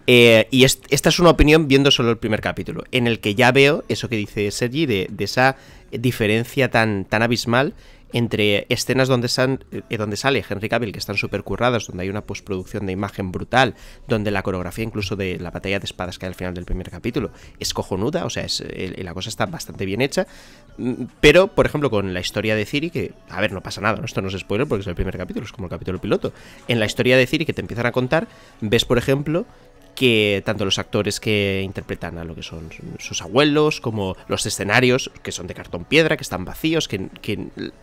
Eh, y esta es una opinión viendo solo el primer capítulo, en el que ya veo eso que dice Sergi de, esa diferencia tan, tan abismal entre escenas donde, san, eh, donde sale Henry Cavill, que están súper curradas, donde hay una postproducción de imagen brutal, donde la coreografía incluso de la batalla de espadas que hay al final del primer capítulo es cojonuda, o sea, es, la cosa está bastante bien hecha. Mm, pero, por ejemplo, con la historia de Ciri, que, a ver, no pasa nada, ¿no? esto no es spoiler porque es el primer capítulo, es como el capítulo piloto. En la historia de Ciri que te empiezan a contar, ves, por ejemplo, que tanto los actores que interpretan a lo que son sus abuelos, como los escenarios, que son de cartón piedra, que están vacíos, que,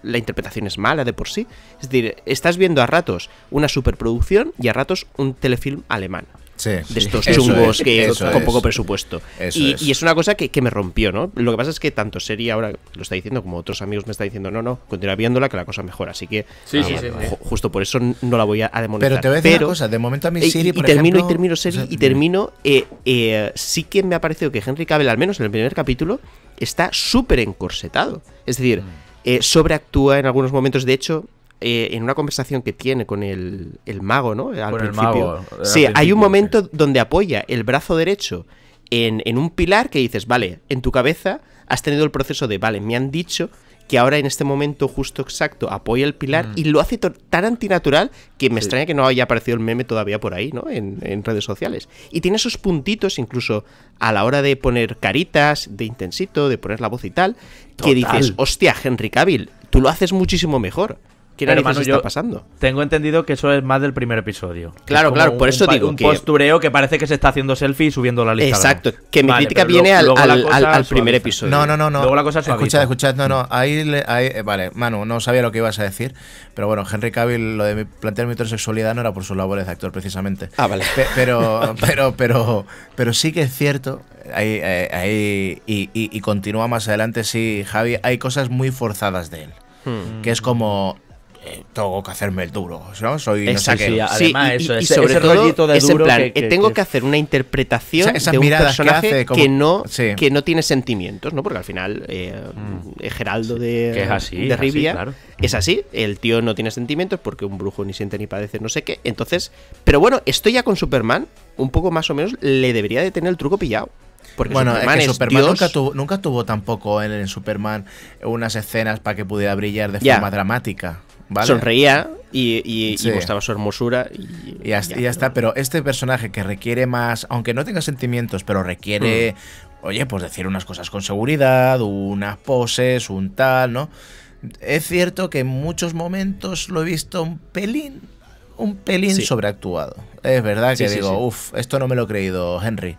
la interpretación es mala de por sí. Es decir, estás viendo a ratos una superproducción y a ratos un telefilm alemán de estos chungos que, con poco presupuesto. Y es. una cosa que, me rompió, ¿no? Lo que pasa es que tanto Serie ahora lo está diciendo como otros amigos me está diciendo, no, no, continúa viéndola que la cosa mejora. Así que ah, justo por eso no la voy a, demonizar. Pero te voy a decir de momento a mí Serie, y, y termino, y termino Serie, y termino, eh, eh, sí que me ha parecido que Henry Cavill, al menos en el primer capítulo, está súper encorsetado. Es decir, mm. eh, sobreactúa en algunos momentos. De hecho, eh, en una conversación que tiene con el, mago, ¿no? Al principio. sí, hay un momento donde apoya el brazo derecho en, un pilar que dices, vale, en tu cabeza has tenido el proceso de, vale, me han dicho que ahora en este momento justo exacto apoya el pilar mm. y lo hace tan antinatural que me extraña que no haya aparecido el meme todavía por ahí, ¿no? En, redes sociales. Y tiene esos puntitos, incluso a la hora de poner caritas, de intensito, de poner la voz y tal, que dices, hostia, Henry Cavill, tú lo haces muchísimo mejor. ¿Qué está pasando? Tengo entendido que eso es más del primer episodio. Claro, claro, por eso digo un postureo que parece que se está haciendo selfie y subiendo la lista. Exacto, que mi crítica viene al, primer episodio. No, no, no, no. Luego la cosa Escuchad, escuchad, no, no. Ahí, vale, Manu, no sabía lo que ibas a decir, pero bueno, Henry Cavill, lo de plantear mi heterosexualidad no era por sus labores de actor precisamente. Ah, vale. pero, pero, pero, pero sí que es cierto, ahí, eh, y, continúa más adelante, sí, Javi, hay cosas muy forzadas de él. Hmm. Que es como, tengo que hacerme el duro, ¿no? Soy no Además, y, sobre todo, de duro plan, eh, tengo que hacer una interpretación de un personaje que, no, que no tiene sentimientos, ¿no? Porque al final Geraldo de, de Rivia es así, el tío no tiene sentimientos porque un brujo ni siente ni padece, no sé qué. Entonces, pero bueno, estoy ya con Superman, un poco más o menos, le debería de tener el truco pillado. Porque bueno, Superman, nunca, tuvo, tampoco en, Superman unas escenas para que pudiera brillar de forma dramática. Sonreía y, y, su hermosura. Y, ya, está, pero este personaje que requiere más, aunque no tenga sentimientos, pero requiere, mm. oye, pues decir unas cosas con seguridad, unas poses, un tal, ¿no? Es cierto que en muchos momentos lo he visto un pelín, un pelín sobreactuado. Es verdad que digo, uff, esto no me lo he creído, Henry.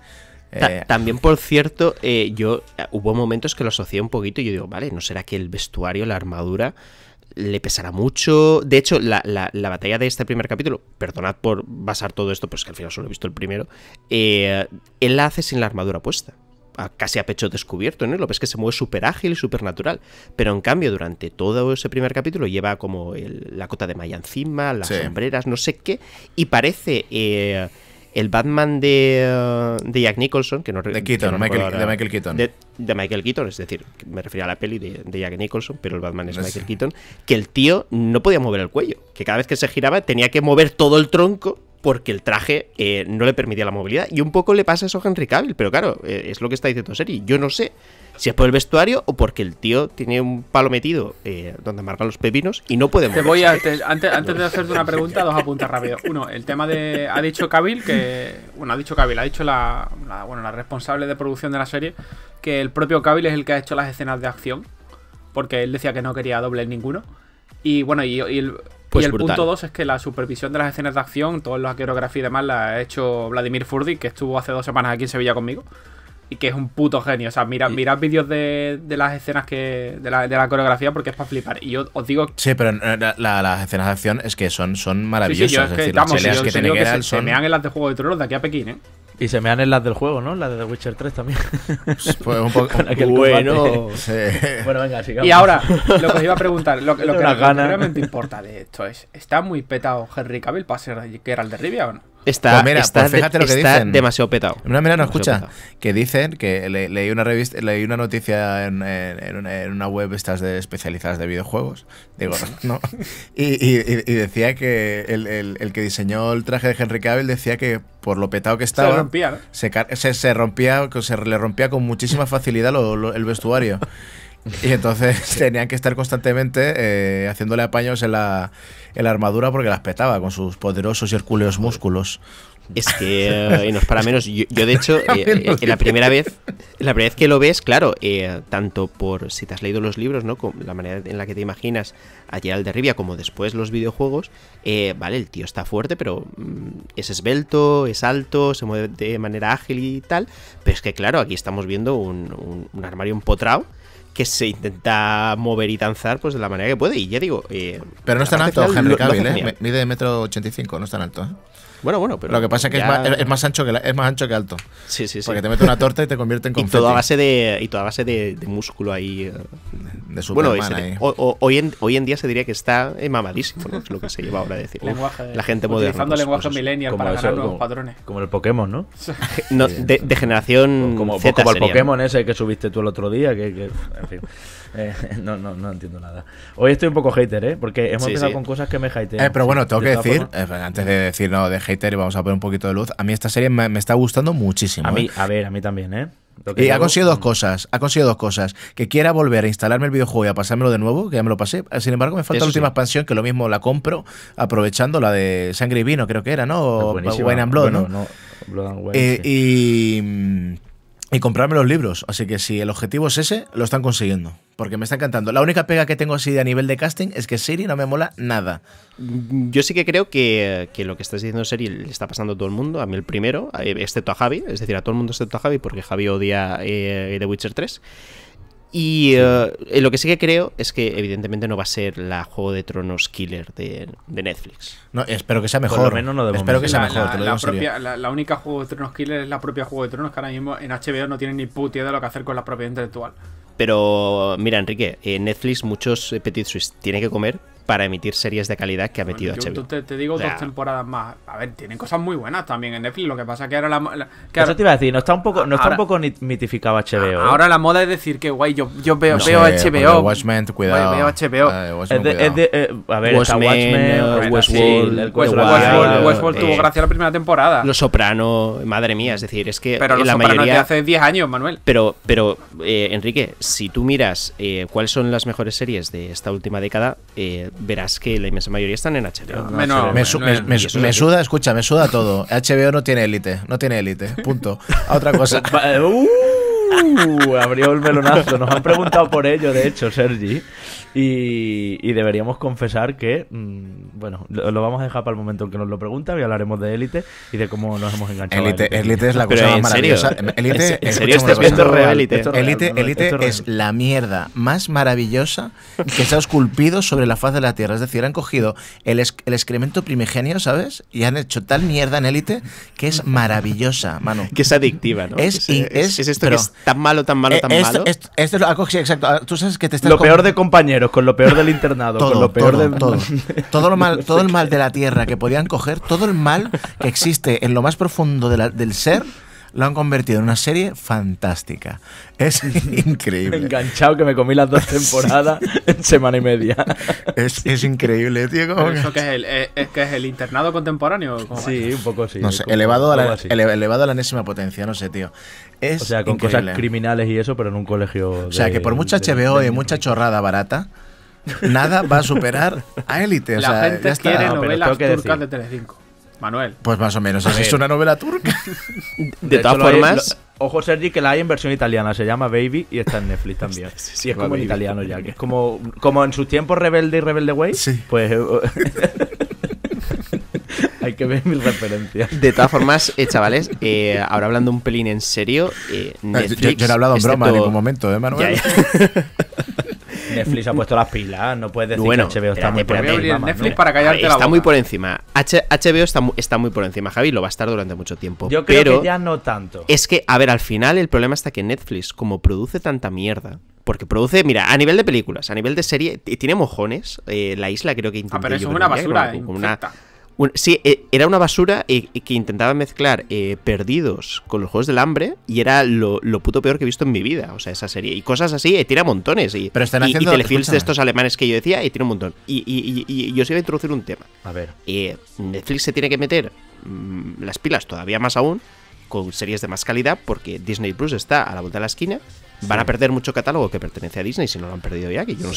Eh, también, por cierto, eh, yo eh, hubo momentos que lo asocié un poquito y yo digo, vale, ¿no será que el vestuario, la armadura, le pesará mucho. De hecho, la, batalla de este primer capítulo, perdonad por basar todo esto, porque que al final solo he visto el primero, eh, él la hace sin la armadura puesta. casi a pecho descubierto, ¿no? Lo es que se mueve súper ágil y súper natural. Pero en cambio, durante todo ese primer capítulo lleva como el, la cota de malla encima, las sombreras, no sé qué. Y parece. Eh, el Batman de, eh, de Jack Nicholson, que no De Keaton, Michael, de Michael Keaton. De, Michael Keaton, es decir, me refería a la peli de, Jack Nicholson, pero el Batman es Michael Keaton, que el tío no podía mover el cuello, que cada vez que se giraba tenía que mover todo el tronco porque el traje eh, no le permitía la movilidad. Y un poco le pasa eso a Henry Cavill, pero claro, eh, es lo que está diciendo Seri. Yo no sé si es por el vestuario o porque el tío tiene un palo metido eh, donde marcan los pepinos y no puede Te voy a, antes, de hacerte una pregunta, dos apuntes rápido. Uno, el tema de. Ha dicho Kabil que. Bueno, ha dicho Kabil, ha dicho la, responsable de producción de la serie que el propio Kabil es el que ha hecho las escenas de acción. Porque él decía que no quería doble ninguno. Y bueno, y, pues el, punto dos es que la supervisión de las escenas de acción, todos las coreografías y demás, la ha hecho Vladimir Furdi, que estuvo hace dos semanas aquí en Sevilla conmigo que es un puto genio. O sea, mirad, mira vídeos de, de, las escenas que. De la, de la, coreografía porque es para flipar. Y yo os digo. Sí, pero eh, las escenas de acción es que son, son maravillosas. es, decir, que, se, son... se mean en las de Juego de Tronos de aquí a Pekín, ¿eh? Y se mean en las del juego, ¿no? Las de The Witcher 3 también. Pues, pues un poco. bueno. Sí. Bueno, venga, sigamos. Y ahora, lo que os iba a preguntar, lo, que, que, realmente importa de esto es: ¿está muy petado Henry Cavill para ser el de Rivia o no? Está, pues pues está, demasiado petado. una mira, no escucha. Que dicen que leí una revista, leí una noticia en, una web estas de especializadas de videojuegos. Digo, no. y, decía que el, el, que diseñó el traje de Henry Cavill decía que por lo petado que estaba. Se rompía, se, se, rompía se le rompía con muchísima facilidad el vestuario. Y entonces tenían que estar constantemente eh, haciéndole apaños en la, en la, armadura porque las petaba con sus poderosos y hercúleos músculos. Es que y eh, no es para menos. Yo, de hecho, eh, la primera vez la primera vez que lo ves, claro, tanto por si te has leído los libros, ¿no? la manera en la que te imaginas a Geralt de Rivia, como después los videojuegos, vale, el tío está fuerte, pero mm, es esbelto, es alto, se mueve de manera ágil y tal. Pero es que, claro, aquí estamos viendo un, un, un armario empotrado que se intenta mover y danzar pues de la manera que puede. Y ya digo. Eh, Pero no es tan alto, Henry Cavill, ¿eh? Mide metro cinco, no es tan alto, ¿eh? Bueno, bueno, pero. Lo que pasa es que es, más, ancho que, es más ancho que alto. Sí, sí, sí. Porque te mete una torta y te convierte en confeti. Y toda base de, y toda base de, músculo ahí. Eh. De bueno, hoy, en, hoy en día se diría que está eh, mamadísimo, es lo que se lleva ahora a decir. Lenguaje, la gente moderna. Utilizando pues, lenguaje millennial para ganar nuevos padrones. Como el Pokémon, ¿no? de, generación. Pues como, el Pokémon ese que subiste tú el otro día. Que, en fin. no, no, no entiendo nada. Hoy estoy un poco hater, ¿eh? Porque hemos empezado con cosas que me hatean. Eh, pero bueno, tengo que decir, eh, antes de decir no de hater, Y vamos a poner un poquito de luz. A mí esta serie me, está gustando muchísimo. A mí, ¿eh? a ver, a mí también, ¿eh? Y ha conseguido dos mm. cosas, ha conseguido dos cosas. Que quiera volver a instalarme el videojuego y a pasármelo de nuevo, que ya me lo pasé. Sin embargo, me falta la última expansión, que lo mismo la compro, aprovechando la de Sangre y Vino, creo que era, ¿no? O Wine and Blood, ¿no? no y y comprarme los libros. Así que si el objetivo es ese, lo están consiguiendo. Porque me está encantando. La única pega que tengo así a nivel de casting es que Siri no me mola nada. Mm, yo sí que creo que, lo que estás diciendo Siri le está pasando a todo el mundo. A mí el primero, eh, excepto a Javi. Es decir, a todo el mundo excepto a Javi, porque Javi odia eh, The Witcher 3. Y eh, eh, lo que sí que creo es que evidentemente no va a ser la Juego de Tronos killer de, Netflix. No, espero que sea mejor. Por lo menos no espero que sea la, mejor. La, única Juego de Tronos killer es la propia Juego de Tronos que ahora mismo en HBO no tienen ni puta idea de lo que hacer con la propiedad intelectual. Pero mira, Enrique, en Netflix muchos eh, Petit Suisse tiene que comer para emitir series de calidad que ha metido HBO. Te, digo dos temporadas más. A ver, tienen cosas muy buenas también en Netflix. Lo que pasa es que ahora la. que ahora, te iba a decir, no está un poco, no está un poco mitificado HBO. ¿eh? Ahora la moda es decir que guay, yo, yo veo, HBO. veo HBO. Watchmen, cuidado. veo HBO. Eh, eh, a ver, Westworld, Westworld, tuvo gracia la primera temporada. Los Soprano, madre mía, es decir, es que pero la Soprano mayoría. hace 10 años, Manuel. Pero, pero Enrique, si tú miras cuáles son las mejores series de esta última década, eh, verás que la inmensa mayoría están en HBO. me, suda, escucha, me suda todo. HBO no tiene élite, no tiene élite. Punto. A otra cosa. uh, abrió el melonazo. Nos han preguntado por ello, de hecho, Sergi. Y, deberíamos confesar que, mm, bueno, lo, vamos a dejar para el momento que nos lo pregunta y hablaremos de Élite y de cómo nos hemos enganchado. Élite es la cosa más maravillosa. Élite es, es la mierda más maravillosa que se ha esculpido sobre la faz de la Tierra. Es decir, han cogido el, excremento primigenio, ¿sabes? Y han hecho tal mierda en Élite que es maravillosa, mano. Que es adictiva, ¿no? Es, esto que es tan malo, tan malo, e, tan malo. Esto, algo ah, exacto. Ah, tú sabes que te estás. Lo peor de compañero con lo peor del internado, con lo peor de Todo. todo lo mal, todo el mal de la tierra que podían coger, todo el mal que existe en lo más profundo del ser lo han convertido en una serie fantástica. Es increíble. Enganchado que me comí las dos temporadas en semana y media. Es, increíble, tío. ¿Eso que eh, es, que es el internado contemporáneo? Sí, un poco sí. elevado, a la, elevado a la enésima potencia, no sé, tío. Es o sea, con cosas criminales y eso, pero en un colegio. o sea, que por mucha HBO y mucha chorrada barata nada va a superar a Élite. La gente quiere novelas turcas de Telecinco. Manuel. Pues más o menos. es una novela turca. De, todas formas. ojo, Sergi, que la hay en versión italiana. Se llama Baby y está en Netflix también. Sí, es como en italiano ya. Que es como, como en sus tiempos Rebelde y Rebelde Way. Pues. Eh, hay que ver mis referencias. De todas formas, eh, chavales, eh, ahora hablando un pelín en serio, eh, ah, Netflix, yo, no he hablado en broma en ningún momento, ¿eh, Manuel? Netflix ha puesto las pilas, no puedes decir bueno, que HBO está muy por encima. Netflix, para callarte está muy por encima. HBO está, muy por encima, Javi, lo va a estar durante mucho tiempo. Yo creo que ya no tanto. Es que, a ver, al final el problema está que Netflix, como produce tanta mierda, porque produce, mira, a nivel de películas, a nivel de serie, tiene mojones. Eh, la isla creo que intentó... Ah, pero es una basura, ¿eh? Sí, e, era una basura eh, que intentaba mezclar eh, Perdidos con los Juegos del Hambre y era lo, puto peor que he visto en mi vida, o sea, esa serie. Y cosas así, eh, tira montones. Y, Pero telefilms de estos alemanes que yo decía, y eh, tira un montón. Y, y, y, yo os iba a introducir un tema. A ver. Netflix se tiene que meter mm, las pilas todavía más aún con series de más calidad porque Disney Plus está a la vuelta de la esquina Van a perder mucho catálogo que pertenece a Disney si no lo han perdido ya, que Igual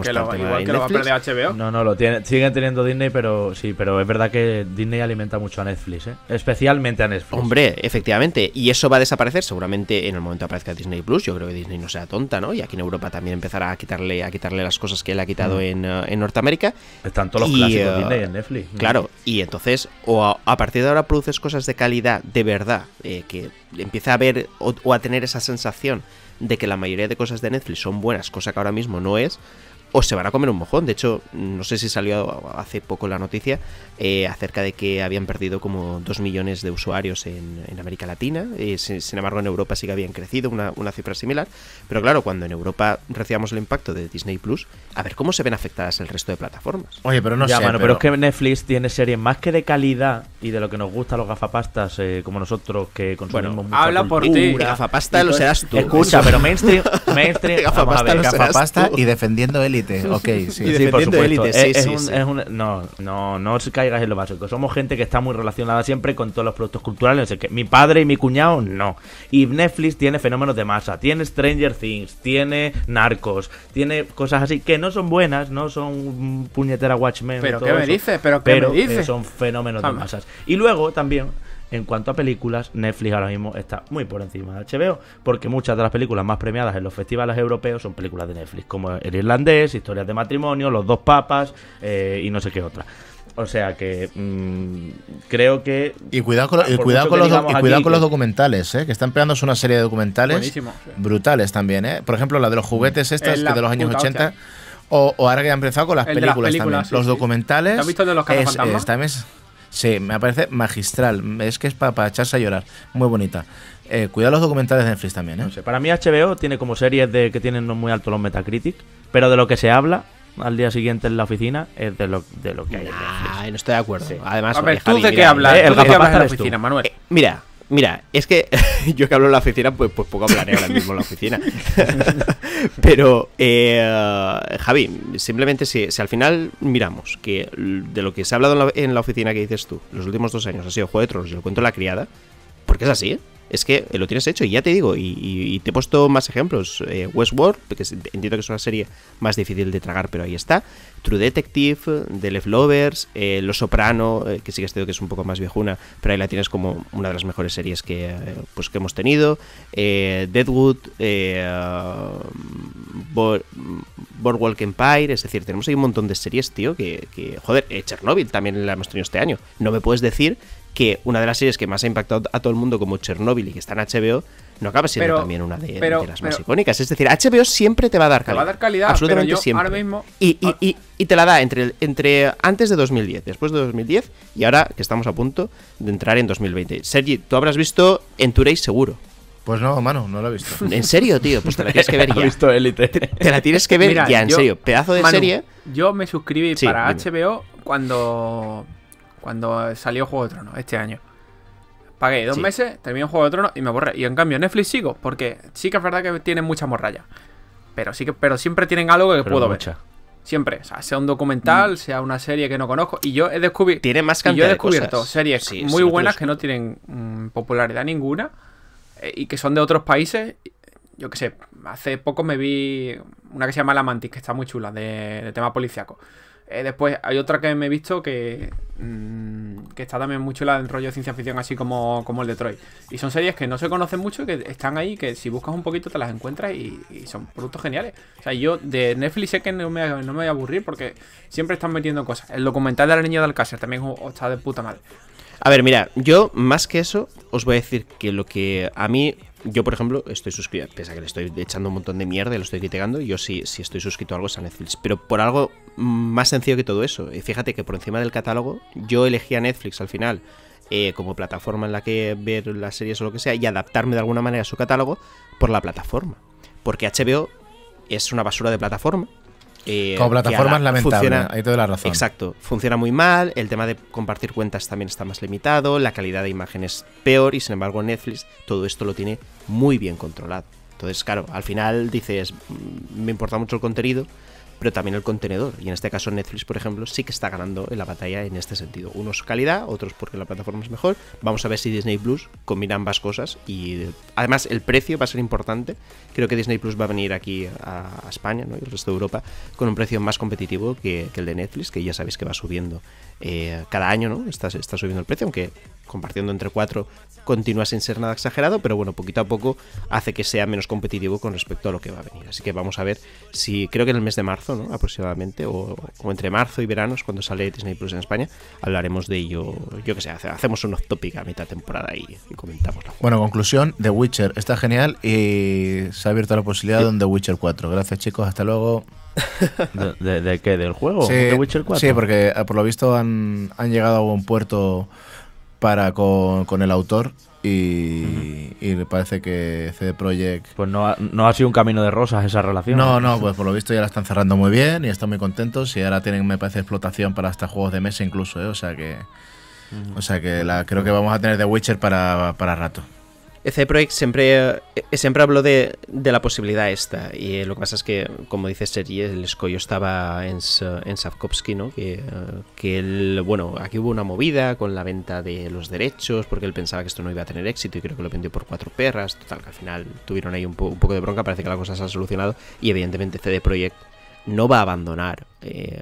que, lo, igual va a perder HBO. No, no, siguen teniendo Disney, pero sí, pero es verdad que Disney alimenta mucho a Netflix, ¿eh? especialmente a Netflix. Hombre, efectivamente, y eso va a desaparecer seguramente en el momento que aparezca Disney Plus. Yo creo que Disney no sea tonta, ¿no? Y aquí en Europa también empezará a quitarle, a quitarle las cosas que él ha quitado mm. eh, en, Norteamérica. Están todos los clásicos eh, Disney en Netflix. Claro, y entonces, o a, partir de ahora produces cosas de calidad, de verdad, que empieza a ver o a tener esa sensación de que la mayoría de cosas de Netflix son buenas, cosa que ahora mismo no es, o se van a comer un mojón. De hecho, no sé si salió hace poco la noticia eh, acerca de que habían perdido como 2 millones de usuarios en, América Latina. Eh, sin, embargo, en Europa sí que habían crecido una, cifra similar. Pero claro, cuando en Europa recibamos el impacto de Disney Plus, a ver cómo se ven afectadas el resto de plataformas. Oye, pero no sé. Mano, pero... es que Netflix tiene series más que de calidad y de lo que nos gusta los gafapastas eh, como nosotros que consumimos bueno, Habla por ti. Gafapasta pues, lo serás tú. Escucha, pero mainstream. mainstream gafapasta, ver, gafapasta y defendiendo el ok, sí. sí, por supuesto. no, no, no os caigas en lo básico. Somos gente que está muy relacionada siempre con todos los productos culturales. que mi padre y mi cuñado, no. Y Netflix tiene fenómenos de masa, tiene Stranger Things, tiene Narcos, tiene cosas así que no son buenas, no son puñetera Watchmen. Pero que me dices? Pero, ¿qué pero eh, son fenómenos de masas. Y luego también en cuanto a películas, Netflix ahora mismo está muy por encima de HBO, porque muchas de las películas más premiadas en los festivales europeos son películas de Netflix, como El Irlandés, Historias de Matrimonio, Los Dos Papas eh, y no sé qué otra. O sea que mm, creo que. Y cuidado con, cuidado con, los, cuidado con los documentales, eh, que están pegándose una serie de documentales brutales también. Eh. Por ejemplo, la de los juguetes, estas de los años 80. O, ahora que han empezado con las películas, también. los documentales. has visto de los Sí, me parece magistral. Es que es para echarse a llorar. Muy bonita. Eh, cuidado los documentales de Netflix también. ¿eh? para mí HBO tiene como series de que tienen muy alto los Metacritic, pero de lo que se habla al día siguiente en la oficina es de lo, de lo que hay. no estoy de acuerdo. Además, ¿tú de qué hablas? Eh, el ¿tú qué hablas en la oficina, Manuel. Eh, mira, Mira, es que yo que hablo en la oficina, pues, pues, poco hablaré ahora mismo en la oficina. Pero, eh, Javi, simplemente si, al final miramos que de lo que se ha hablado en la, oficina que dices tú, los últimos dos años ha sido Juego de Tronos y lo cuento la criada, porque es así, es que eh, lo tienes hecho. Y ya te digo, y, te he puesto más ejemplos. Eh, Westworld, que entiendo que es una serie más difícil de tragar, pero ahí está. True Detective, The lovers eh, Lo Soprano, eh, que sí que que es un poco más viejuna, pero ahí la tienes como una de las mejores series que, pues, hemos tenido. Deadwood, Boardwalk Empire, es decir, tenemos ahí un montón de series, tío, que, que joder, Chernobyl también la hemos tenido este año. No me puedes decir que una de las series que más ha impactado a todo el mundo, como Chernobyl y que está en HBO, no acaba siendo también una de, las más icónicas. Es decir, HBO siempre te va a dar calidad. Te va a dar calidad, absolutamente siempre. Ah. y, te la da entre, entre antes de 2010, después de 2010 y ahora que estamos a punto de entrar en 2020. Sergi, tú habrás visto Entourage seguro. Pues no, mano, no lo he visto. ¿En serio, tío? Pues te la tienes que ver ya. Te, la tienes que ver ya, en serio. Pedazo de serie. Yo me suscribí para HBO cuando cuando salió Juego de Tronos este año. Pagué dos meses, terminé Juego de Tronos y me borré. Y en cambio Netflix sigo, porque sí que es verdad que tienen mucha morralla. Pero sí que, pero siempre tienen algo que puedo ver. Siempre, sea, un documental, mm. sea una serie que no conozco. Y yo he descubierto. Tiene más descubierto series muy buenas que no tienen mm, popularidad ninguna eh, y que son de otros países. Yo qué sé, hace poco me vi una que se llama La Mantis, que está muy chula, de, de tema policiaco. Eh, después hay otra que me he visto que, mm, está también mucho chula en rollo de ciencia ficción, así como, como el Detroit. Y son series que no se conocen mucho y que están ahí, que si buscas un poquito te las encuentras y, son productos geniales. O sea, yo de Netflix sé que no me, voy a aburrir porque siempre están metiendo cosas. El documental de la niña de Alcácer también está de puta madre. A ver, mira, yo más que eso os voy a decir que lo que a mí yo, por ejemplo, estoy suscrito, pese a que le estoy echando un montón de mierda y lo estoy criticando, yo sí, sí estoy suscrito a algo es a Netflix, pero por algo más sencillo que todo eso. Y fíjate que por encima del catálogo, yo elegí a Netflix al final eh, como plataforma en la que ver las series o lo que sea y adaptarme de alguna manera a su catálogo por la plataforma. Porque HBO es una basura de plataforma. Eh, como plataforma es lamentable, hay toda la razón. Exacto, funciona muy mal, el tema de compartir cuentas también está más limitado, la calidad de imagen es peor y sin embargo Netflix todo esto lo tiene muy bien controlado. Entonces, claro, al final dices, mm, me importa mucho el contenido, pero también el contenedor. Y en este caso Netflix, por ejemplo, sí que está ganando en la batalla en este sentido. Unos calidad, otros porque la plataforma es mejor. Vamos a ver si Disney Plus combina ambas cosas y además el precio va a ser importante. Creo que Disney Plus va a venir aquí a, España ¿no? y el resto de Europa con un precio más competitivo que, el de Netflix, que ya sabéis que va subiendo eh, cada año, ¿no? Está, está subiendo el precio, aunque compartiendo entre cuatro continúa sin ser nada exagerado, pero bueno, poquito a poco hace que sea menos competitivo con respecto a lo que va a venir. Así que vamos a ver si creo que en el mes de marzo Aproximadamente, o, entre marzo y verano es cuando sale Disney Plus en España. Hablaremos de ello, yo que sé, hacemos una tópicos a mitad temporada y, y comentamos. Bueno, conclusión, The Witcher está genial y se ha abierto la posibilidad de un The Witcher 4. Gracias chicos, hasta luego. ¿De, de, qué? ¿Del juego? Sí, porque eh, por lo visto han, llegado a un puerto para con el autor y, y, parece que CD Projekt... Pues no ha, no ha sido un camino de rosas esa relación. No, ¿eh? no, pues por lo visto ya la están cerrando muy bien y están muy contentos y ahora tienen, me parece, explotación para hasta juegos de mesa incluso, ¿eh? o sea que... O sea que la, creo que vamos a tener The Witcher para, para rato. CD Projekt siempre, eh, siempre habló de, la posibilidad esta. Y eh, lo que pasa es que, como dice Sergi, el escollo estaba en, en ¿no? Que, eh, que él, bueno, aquí hubo una movida con la venta de los derechos, porque él pensaba que esto no iba a tener éxito y creo que lo vendió por cuatro perras. Total, que al final tuvieron ahí un, un poco de bronca. Parece que la cosa se ha solucionado. Y evidentemente CD Projekt no va a abandonar eh,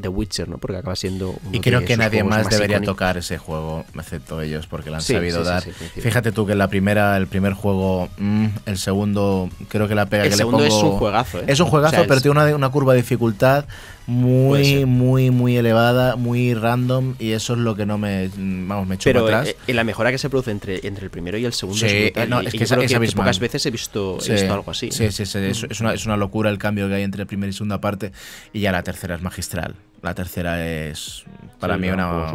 The Witcher, ¿no? Porque acaba siendo... Uno y creo que nadie más, debería tocar ese juego, excepto ellos, porque lo han sabido dar. Fíjate tú que la primera, el primer juego, mm, el segundo, creo que la pega que le pongo... es un juegazo, ¿eh? Es un juegazo, pero tiene una curva de dificultad muy, muy, muy elevada, muy random y eso es lo que no me, vamos, me chupa Pero atrás. Y eh, eh, la mejora que se produce entre, entre el primero y el segundo sí, es, no, es que, es creo que pocas veces he visto, esto algo así. Sí, sí, es, una, locura el cambio que hay entre primera y segunda parte y ya la tercera es magistral. La tercera es para mí una,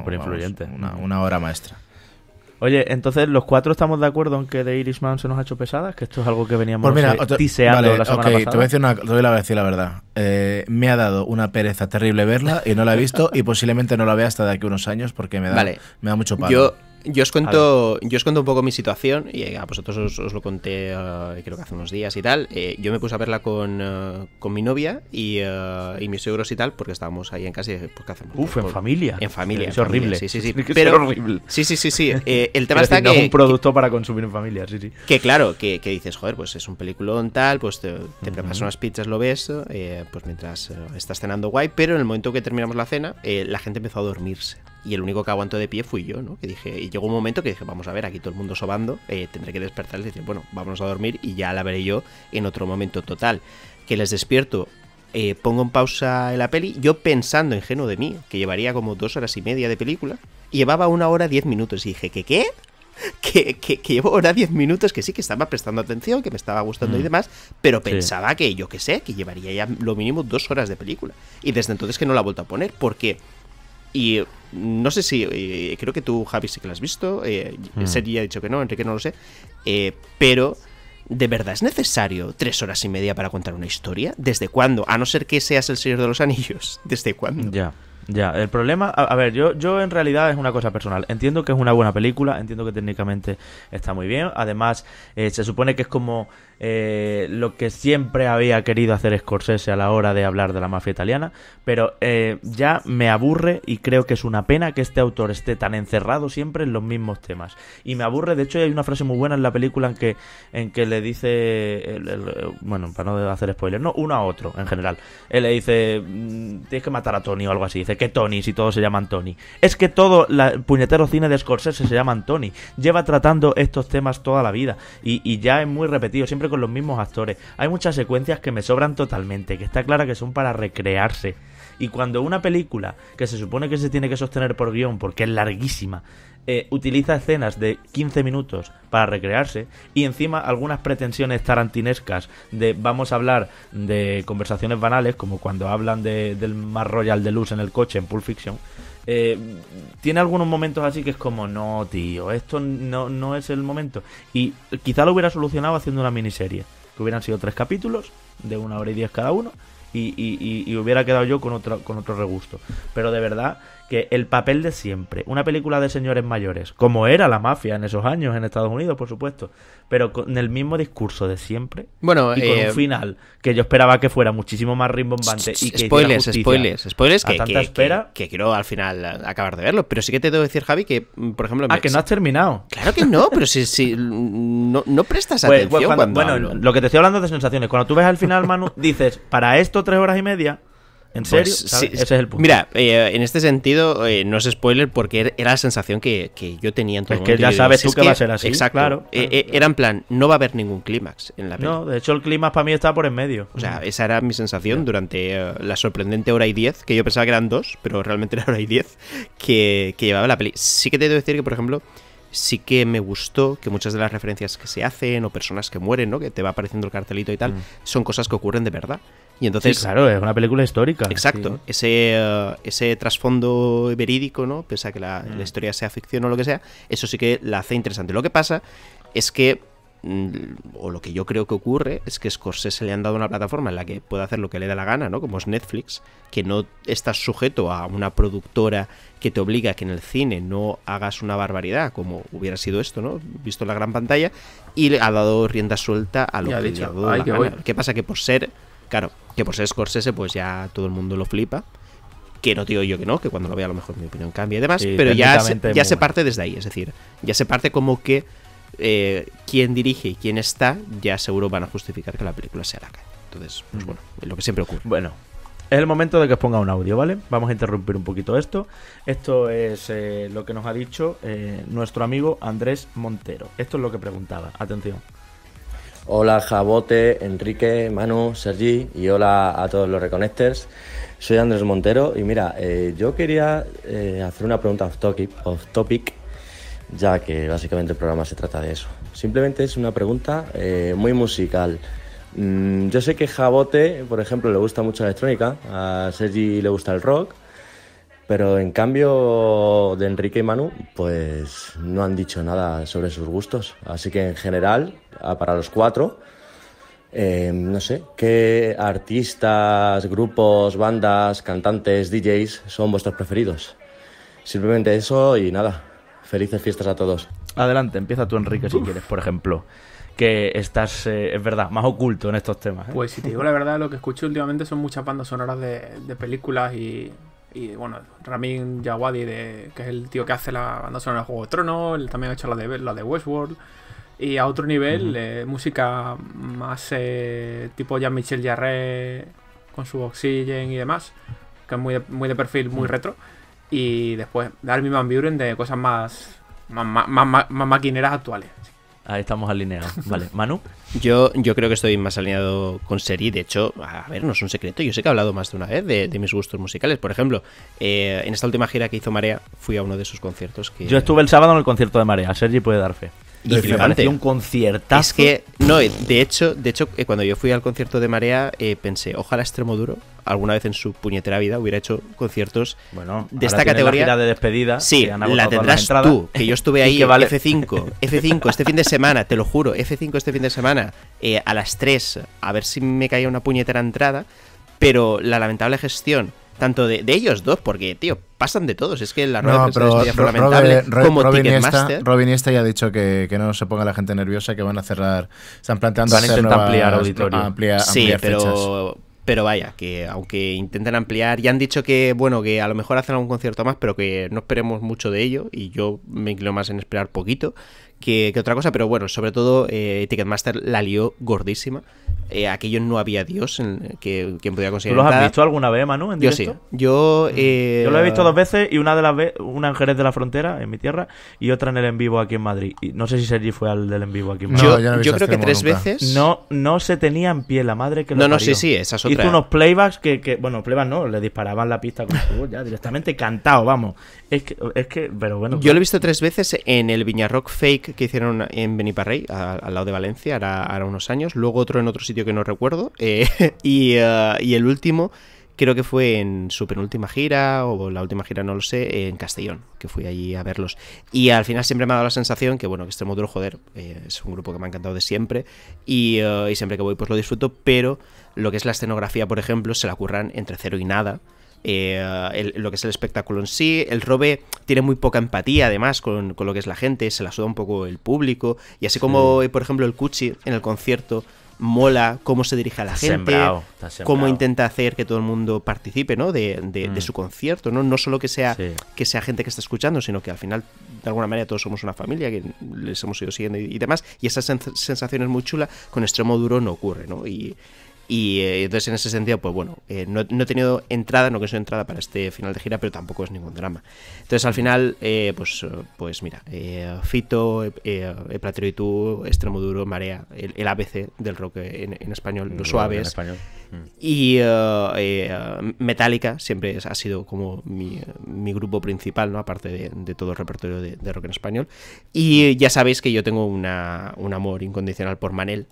una, una obra maestra. Oye, entonces los cuatro estamos de acuerdo aunque que The Irishman se nos ha hecho pesada, que esto es algo que veníamos pues mira, eh, vale, la semana Te voy a decir la verdad. Eh, me ha dado una pereza terrible verla y no la he visto y posiblemente no la vea hasta de aquí unos años porque me da, mucho palo. Yo os cuento, yo os cuento un poco mi situación y eh, a vosotros os, lo conté eh, creo que hace unos días y tal. Eh, yo me puse a verla con, con mi novia y, mis suegros y tal porque estábamos ahí en casa y pues, ¿qué hacemos? Uf, en familia. En familia. Es horrible. sí, sí, sí. horrible. Sí, sí, sí, sí. el tema está que... es un producto para consumir en familia, sí, sí. Que claro, que, dices, joder, pues es un peliculón tal, pues te, preparas unas pizzas, lo ves, pues mientras estás cenando guay, pero en el momento que terminamos la cena, la gente empezó a dormirse y el único que aguantó de pie fui yo, ¿no? Que dije, y llegó un momento que dije, vamos a ver, aquí todo el mundo sobando, eh, tendré que despertarles y decir, bueno, vamos a dormir y ya la veré yo en otro momento total. Que les despierto, eh, pongo en pausa la peli, yo pensando ingenuo de mí, que llevaría como dos horas y media de película, llevaba una hora diez minutos y dije, ¿qué qué? Que, qué llevo ahora diez minutos, que sí, que estaba prestando atención, que me estaba gustando y mm. demás, pero pensaba que yo que sé, que llevaría ya lo mínimo dos horas de película. Y desde entonces que no la he vuelto a poner, porque y no sé si, eh, creo que tú, Javi, sí que lo has visto. Eh, mm. ha dicho que no, Enrique no lo sé. Eh, pero, ¿de verdad es necesario tres horas y media para contar una historia? ¿Desde cuándo? A no ser que seas el Señor de los Anillos. ¿Desde cuándo? Ya. Ya, el problema, a, ver, yo, yo en realidad es una cosa personal. Entiendo que es una buena película, entiendo que técnicamente está muy bien. Además, eh, se supone que es como eh, lo que siempre había querido hacer Scorsese a la hora de hablar de la mafia italiana, pero eh, ya me aburre y creo que es una pena que este autor esté tan encerrado siempre en los mismos temas. Y me aburre, de hecho hay una frase muy buena en la película en que, en que le dice, eh, bueno, para no hacer spoilers, no, uno a otro en general. Él le dice, mm, tienes que matar a Tony o algo así, dice, que Tony si todos se llaman Tony? Es que todo el puñetero cine de Scorsese se llama Tony, lleva tratando estos temas toda la vida y, ya es muy repetido, siempre con los mismos actores. Hay muchas secuencias que me sobran totalmente, que está clara que son para recrearse. Y cuando una película, que se supone que se tiene que sostener por guión, porque es larguísima, eh, utiliza escenas de 15 minutos para recrearse y encima algunas pretensiones tarantinescas de vamos a hablar de conversaciones banales como cuando hablan de, del Mar Royal de Luz en el coche en Pulp Fiction eh, tiene algunos momentos así que es como, no, tío, esto no, no es el momento. Y quizá lo hubiera solucionado haciendo una miniserie, que hubieran sido tres capítulos, de una hora y diez cada uno, y, y, y hubiera quedado yo con otro, con otro regusto. Pero de verdad, el papel de siempre, una película de señores mayores, como era la mafia en esos años en Estados Unidos, por supuesto, pero con el mismo discurso de siempre. Bueno, y con un eh, final que yo esperaba que fuera muchísimo más rimbombante y que spoilers, spoilers, spoilers que, tanta que, espera. Que, quiero al final acabar de verlo, pero sí que te debo decir Javi que mm, por ejemplo, ah, que no has terminado. Claro que no, pero si, si no, prestas pues, atención cuando, Bueno, lo que te estoy hablando de sensaciones, cuando tú ves al final Manu dices, para esto tres horas y media ¿En serio? Pues, Ese es el punto. Mira, eh, en este sentido, eh, no es spoiler porque era la sensación que, yo tenía en todo Es que ya sabes tú que, va a ser así. Exacto. Eh, claro, Era en plan, no va a haber ningún clímax en la película. No, de hecho, el clímax para mí está por en medio. O sea, esa era mi sensación durante la sorprendente hora y diez, que yo pensaba que eran dos, pero realmente era hora y diez, que, llevaba la peli. Sí que te debo decir que, por ejemplo, sí que me gustó que muchas de las referencias que se hacen o personas que mueren, ¿no? Que te va apareciendo el cartelito y tal, mm. son cosas que ocurren de verdad. Y entonces, claro, es una película histórica. Exacto, ese, eh, ese trasfondo verídico, ¿no? pese a que la, mm. historia sea ficción o lo que sea, eso sí que la hace interesante. Lo que pasa es que, mm, o lo que yo creo que ocurre, es que Scorsese le han dado una plataforma en la que puede hacer lo que le da la gana, ¿no? como es Netflix, que no estás sujeto a una productora que te obliga a que en el cine no hagas una barbaridad, como hubiera sido esto, ¿no? visto en la gran pantalla, y le ha dado rienda suelta a lo que le ha ¿Qué pasa? Que por ser Claro, que por ser Scorsese, pues ya todo el mundo lo flipa. Que no digo yo que no, que cuando lo vea a lo mejor mi opinión cambia y demás, pero ya, se, parte desde ahí, es decir, ya se parte como que eh, quien dirige y quién está, ya seguro van a justificar que la película sea la calle. Entonces, pues mm. bueno, es lo que siempre ocurre. Bueno, es el momento de que os ponga un audio, ¿vale? Vamos a interrumpir un poquito esto. Esto es eh, lo que nos ha dicho eh, nuestro amigo Andrés Montero. Esto es lo que preguntaba. Atención. Hola Jabote, Enrique, Manu, Sergi y hola a todos los Reconnectors. Soy Andrés Montero y mira, eh, yo quería eh, hacer una pregunta off topic, ya que básicamente el programa se trata de eso. Simplemente es una pregunta eh, muy musical. Mm, yo sé que Jabote, por ejemplo, le gusta mucho la electrónica, a Sergi le gusta el rock, pero en cambio de Enrique y Manu, pues no han dicho nada sobre sus gustos. Así que en general, ah, para los cuatro, em, no sé, ¿qué artistas, grupos, bandas, cantantes, DJs son vuestros preferidos? Simplemente eso y nada. Felices fiestas a todos. Adelante, empieza tú, Enrique, si quieres, por ejemplo que estás, eh, es verdad, más oculto en estos temas. ¿eh? Pues si te digo la verdad, lo que escucho últimamente son muchas bandas sonoras de películas y y bueno, Ramin Jawadi, que es el tío que hace la banda sonora de Juego de Tronos, él también ha hecho la de, la de Westworld. Y a otro nivel, eh, música más eh, tipo Jean-Michel Jarre con su Oxygen y demás, que es muy de, muy de perfil, muy mm. retro. Y después, Armin Van Buren de cosas más, más maquineras actuales. Ahí estamos alineados. Vale, Manu. Yo, yo creo que estoy más alineado con Sergi De hecho, a ver, no es un secreto. Yo sé que he hablado más de una vez de, mis gustos musicales. Por ejemplo, eh, en esta última gira que hizo Marea, fui a uno de sus conciertos. Yo estuve el sábado en el concierto de Marea. Sergi puede dar fe. Y me un conciertazo. Es que, no, de hecho, de hecho eh, cuando yo fui al concierto de Marea, eh, pensé, ojalá duro alguna vez en su puñetera vida hubiera hecho conciertos de esta categoría. La de despedida. Sí, la tendrás tú, que yo estuve ahí, vale. F5, F5 este fin de semana, te lo juro, F5 este fin de semana, eh, a las 3, a ver si me caía una puñetera entrada, pero la lamentable gestión tanto de, ellos dos, porque, tío, pasan de todos. Es que la nueva no, de lamentable. Robin, como Robin ya ha dicho que, no se ponga la gente nerviosa, que van a cerrar. Están planteando van a intentar ampliar auditorio. sí, pero pero vaya, que aunque intenten ampliar, ya han dicho que, bueno, que a lo mejor hacen algún concierto más, pero que no esperemos mucho de ello, y yo me inclino más en esperar poquito que, otra cosa, pero bueno, sobre todo eh, Ticketmaster la lió gordísima aquellos eh, aquello no había Dios que quien podía conseguir. los has visto alguna vez, Manu? yo sí. Yo, mm. eh, lo he visto dos veces y una de las una en Jerez de la Frontera, en mi tierra, y otra en el en vivo aquí en Madrid. Y no sé si Sergi fue al del en vivo aquí en Madrid. yo, creo este que tres veces. No, no se tenía en pie la madre que lo No, no, sí, sí, Hizo unos playbacks que, bueno, playbacks no, le disparaban la pista con ya directamente cantado, vamos. Es que, es que, pero bueno. Yo lo he visto tres veces en el Viñarrock Fake que hicieron en Beniparrey, al, lado de Valencia, ahora unos años. Luego otro en otro sitio que no recuerdo. Eh, eh, y, el último, creo que fue en su penúltima gira, o la última gira, no lo sé, en Castellón, que fui allí a verlos. Y al final siempre me ha dado la sensación que, bueno, que este módulo joder, eh, es un grupo que me ha encantado de siempre. Y, siempre que voy, pues lo disfruto. Pero lo que es la escenografía, por ejemplo, se la curran entre cero y nada. lo que es el espectáculo en sí. El Robe tiene muy poca empatía, además, con, lo que es la gente, se la suda un poco el público. Y así como, por ejemplo, el Cuchi en el concierto mola cómo se dirige a la gente, cómo intenta hacer que todo el mundo participe ¿no? de, de, mm. su concierto, ¿no? no solo que sea, que sea gente que está escuchando, sino que al final, de alguna manera, todos somos una familia, que les hemos ido siguiendo y, demás, y esa sensación es muy chula, con Extremo Duro no ocurre, ¿no? Y, y eh, entonces en ese sentido, pues bueno, eh, no, he tenido entrada, no que soy entrada para este final de gira, pero tampoco es ningún drama. Entonces al final, eh, pues, pues mira, Fito, Platero y tú, duro Marea, el, ABC del rock en, español, Los Suaves. español. Mm. Y Metallica siempre ha sido como mi, grupo principal, ¿no? Aparte de, todo el repertorio de, rock en español. Y ya sabéis que yo tengo un amor incondicional por Manel.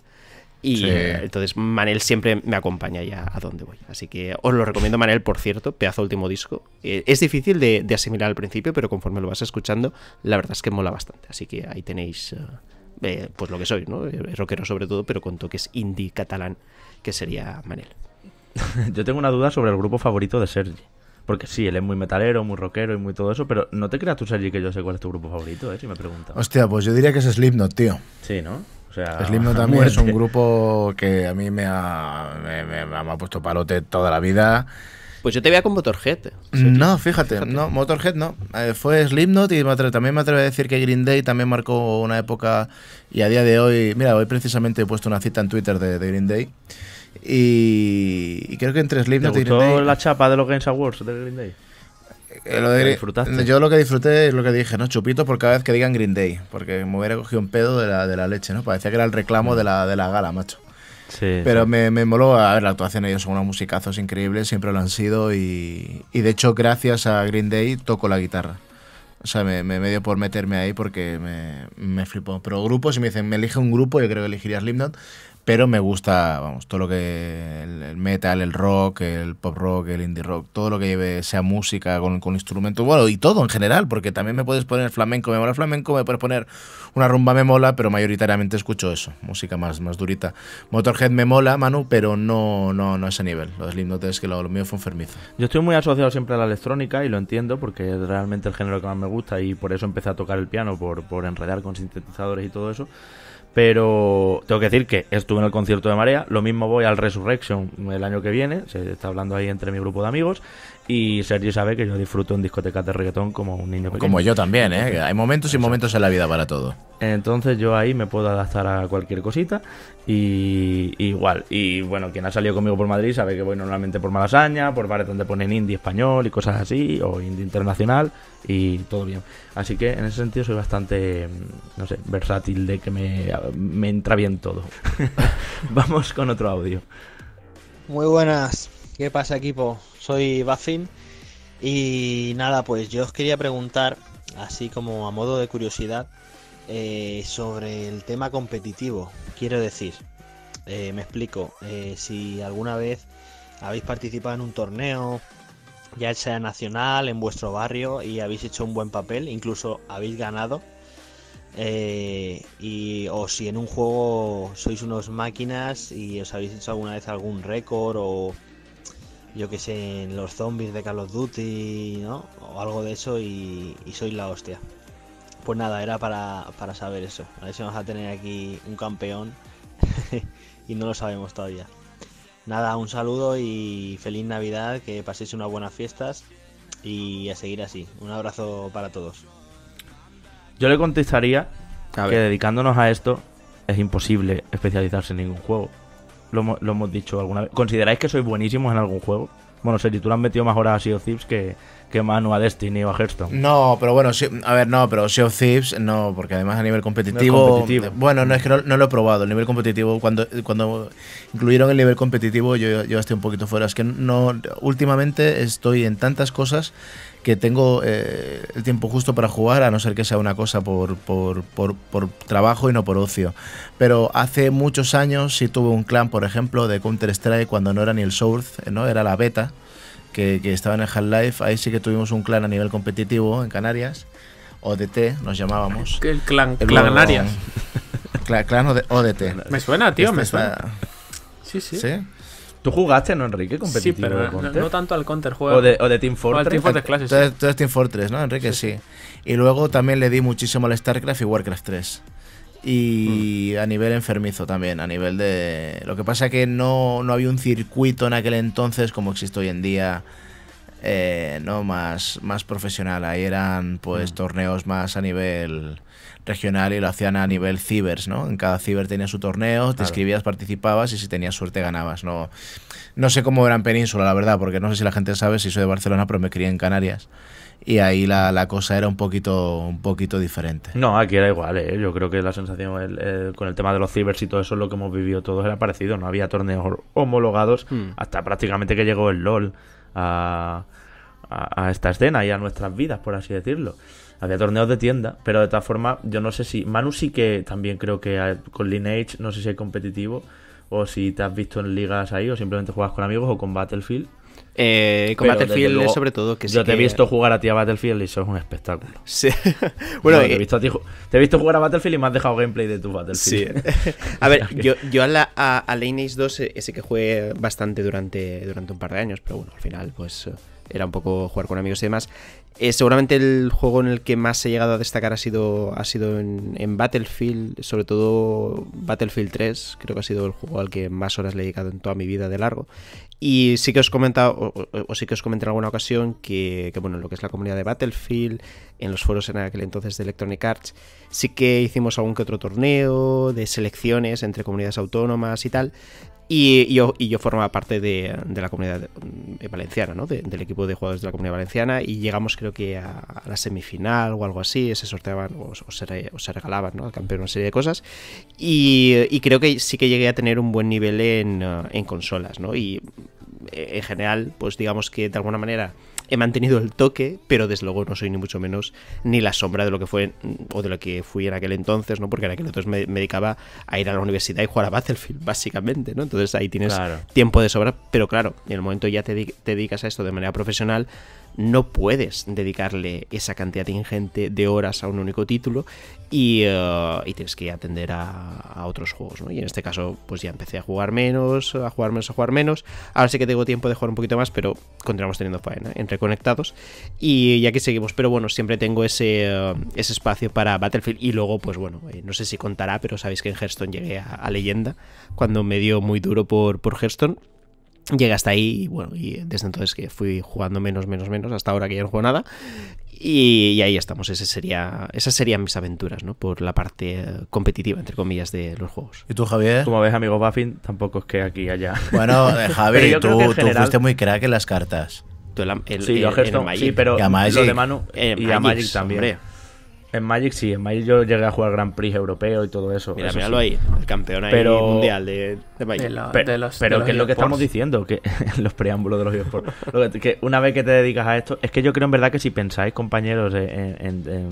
Y eh, entonces Manel siempre me acompaña ya a donde voy. Así que os lo recomiendo, Manel, por cierto, pedazo último disco. Eh, es difícil de, asimilar al principio, pero conforme lo vas escuchando, la verdad es que mola bastante. Así que ahí tenéis eh, pues lo que soy, ¿no? Rockero sobre todo, pero con toques indie catalán, que sería Manel. Yo tengo una duda sobre el grupo favorito de Sergi. Porque sí, él es muy metalero, muy rockero y muy todo eso, pero no te creas tú, Sergi, que yo sé cuál es tu grupo favorito, ¿eh? Si me preguntas. Hostia, pues yo diría que es Slipknot, tío. Sí, ¿no? Slipknot también es un grupo que a mí me ha, ha puesto palote toda la vida. Pues yo te veía con Motorhead. Eh. Mm, no, fíjate, no, Motorhead no. Eh, fue Slipknot y también me atrevo a decir que Green Day también marcó una época y a día de hoy, mira, hoy precisamente he puesto una cita en Twitter de, Green Day y, creo que entre Slipknot y Green Day... la chapa de los Games Awards de Green Day? Eh, yo lo que disfruté es lo que dije, ¿no? Chupitos por cada vez que digan Green Day, porque me hubiera cogido un pedo de la, leche, ¿no? Parecía que era el reclamo mm. de la, de la gala, macho. Sí, Pero Me, me, moló, a ver, la actuación ellos son unos musicazos increíbles, siempre lo han sido y, de hecho gracias a Green Day toco la guitarra. O sea, me, me, dio por meterme ahí porque me, me flipó. Pero grupos, si me dicen, me elige un grupo, yo creo que elegiría Slipknot, pero me gusta, vamos, todo lo que el, metal, el rock, el pop rock, el indie rock, todo lo que lleve sea música con, con instrumentos, bueno, y todo en general, porque también me puedes poner flamenco, me mola el flamenco, me puedes poner una rumba, me mola, pero mayoritariamente escucho eso, música más, más durita. Motorhead me mola, Manu, pero no, no, no a ese nivel. Los Slipknot es que lo, mío fue enfermizo. Yo estoy muy asociado siempre a la electrónica y lo entiendo porque es realmente el género que más me gusta y por eso empecé a tocar el piano, por, por enredar con sintetizadores y todo eso pero tengo que decir que estuve en el concierto de Marea, lo mismo voy al Resurrection el año que viene, se está hablando ahí entre mi grupo de amigos, y Sergio sabe que yo disfruto en discotecas de reggaetón como un niño pequeño. Como yo también, ¿eh? Hay momentos y momentos en la vida para todo. Entonces yo ahí me puedo adaptar a cualquier cosita y igual. Y bueno, quien ha salido conmigo por Madrid sabe que voy normalmente por Malasaña, por bares donde ponen indie español y cosas así, o indie internacional y todo bien. Así que en ese sentido soy bastante, mm, no sé, versátil de que me entra bien todo. Vamos con otro audio. Muy buenas. ¿Qué pasa equipo? soy Bafin y nada, pues yo os quería preguntar, así como a modo de curiosidad, eh, sobre el tema competitivo. Quiero decir, eh, me explico, eh, si alguna vez habéis participado en un torneo, ya sea nacional, en vuestro barrio, y habéis hecho un buen papel, incluso habéis ganado, y, o si en un juego sois unos máquinas y os habéis hecho alguna vez algún récord o yo que sé, en los zombies de Call of Duty, ¿no? O algo de eso y, soy la hostia. Pues nada, era para, para saber eso. A ver si vamos a tener aquí un campeón y no lo sabemos todavía. Nada, un saludo y feliz Navidad, que paséis unas buenas fiestas y a seguir así. Un abrazo para todos. Yo le contestaría que dedicándonos a esto es imposible especializarse en ningún juego. Lo, hemos dicho alguna vez. ¿Consideráis que sois buenísimos en algún juego? Bueno, se tú metido más horas a Sea of Thieves que, que Manu a Destiny o a Hearthstone. No, pero bueno, a ver, no, pero Sea of Thieves no, porque además a nivel competitivo. Eh, bueno, no es que no, lo he probado. El nivel competitivo, cuando, cuando incluyeron el nivel competitivo, yo, yo estoy un poquito fuera. Es que no. Últimamente estoy en tantas cosas que tengo eh, el tiempo justo para jugar, a no ser que sea una cosa por, por, por, trabajo y no por ocio. Pero hace muchos años sí tuve un clan, por ejemplo, de Counter-Strike cuando no era ni el Source, eh, ¿no? era la beta, que, estaba en el Half-Life. Ahí sí que tuvimos un clan a nivel competitivo en Canarias. ODT nos llamábamos. El clan, el clan Canarias. Clan, ODT. Me suena, tío, este me suena. Sí, sí. ¿Sí? ¿Tú jugaste, no, Enrique, competitivo? Sí, pero no, tanto al Counter juego. O de, Team Fortress. O Team Fortress Tú Team Fortress, ¿no, Enrique? Sí. Y luego también le di muchísimo al StarCraft y Warcraft 3. Y mm. a nivel enfermizo también, a nivel de... Lo que pasa que no, no había un circuito en aquel entonces como existe hoy en día eh, no más, más profesional. Ahí eran pues mm. torneos más a nivel regional y lo hacían a nivel cibers, ¿no? En cada ciber tenía su torneo, te escribías, participabas y si tenías suerte ganabas. No, no sé cómo era en Península, la verdad, porque no sé si la gente sabe si soy de Barcelona, pero me crié en Canarias. Y ahí la, cosa era un poquito, un poquito diferente. No, aquí era igual, ¿eh? Yo creo que la sensación con el tema de los cibers y todo eso, lo que hemos vivido todos era parecido. No había torneos homologados mm. hasta prácticamente que llegó el LOL a, esta escena y a nuestras vidas, por así decirlo había torneos de tienda, pero de todas formas, yo no sé si. Manu sí que también creo que con Lineage, no sé si es competitivo, o si te has visto en ligas ahí, o simplemente juegas con amigos o con Battlefield. Eh, con Battlefield, sobre todo. yo te he visto jugar a ti a Battlefield y eso es un espectáculo. Sí. bueno, eh, te, he visto jugar a Battlefield y me has dejado gameplay de tu Battlefield. a ver, yo, yo, a, a, 2 eh, ese que jugué bastante durante, durante un par de años, pero bueno, al final, pues era un poco jugar con amigos y demás. seguramente el juego en el que más he llegado a destacar ha sido, ha sido en, en, Battlefield, sobre todo Battlefield 3, creo que ha sido el juego al que más horas le he dedicado en toda mi vida de largo. Y sí que os comenta, o, sí que os comenté en alguna ocasión que, que, bueno, lo que es la comunidad de Battlefield, en los foros en aquel entonces de Electronic Arts, sí que hicimos algún que otro torneo de selecciones entre comunidades autónomas y tal, y, yo, formaba parte de, la comunidad mm, valenciana, ¿no? del equipo de jugadores de la comunidad valenciana y llegamos creo que a, la semifinal o algo así, se sorteaban o, se, regalaban ¿no? al campeón una serie de cosas y, creo que sí que llegué a tener un buen nivel en, en consolas, Y eh, en general, pues digamos que de alguna manera he mantenido el toque, pero desde luego no soy ni mucho menos ni la sombra de lo que fue o de lo que fui en aquel entonces, ¿no? Porque en aquel entonces me, dedicaba a ir a la universidad y jugar a Battlefield, básicamente, ¿no? Entonces ahí tienes tiempo de sobra, pero claro, en el momento ya te dedicas a esto de manera profesional, no puedes dedicarle esa cantidad ingente de horas a un único título y, eh, tienes que atender a, otros juegos, Y en este caso, pues ya empecé a jugar menos, a jugar menos, a jugar menos. Ahora sí que tengo tiempo de jugar un poquito más, pero continuamos teniendo faena, ¿eh? entre conectados. Y ya que seguimos, pero bueno, siempre tengo eh, ese, espacio para Battlefield. Y luego, pues bueno, no sé si contará, pero sabéis que en Hearthstone llegué a, leyenda cuando me dio muy duro por, por Hearthstone llega hasta ahí y bueno, y desde entonces que fui jugando menos, menos, menos, hasta ahora que ya no juego nada. Y, ahí estamos, Ese sería, esas serían mis aventuras, ¿no? Por la parte eh, competitiva, entre comillas, de los juegos. ¿Y tú, Javier? Como ves, amigo Buffin, tampoco es que aquí allá. Bueno, eh, Javier, tú, fuiste muy crack en las cartas. sí, el, sí, pero eh, a Magic, lo de Manu y Magic, también. En Magic sí, en Magic yo llegué a jugar Grand Prix europeo y todo eso. Mira, míralo ahí, el campeón pero... mundial de, pero, que es lo que estamos diciendo, que los preámbulos de los videos. que, una vez que te dedicas a esto, es que yo creo en verdad que si pensáis, compañeros, eh,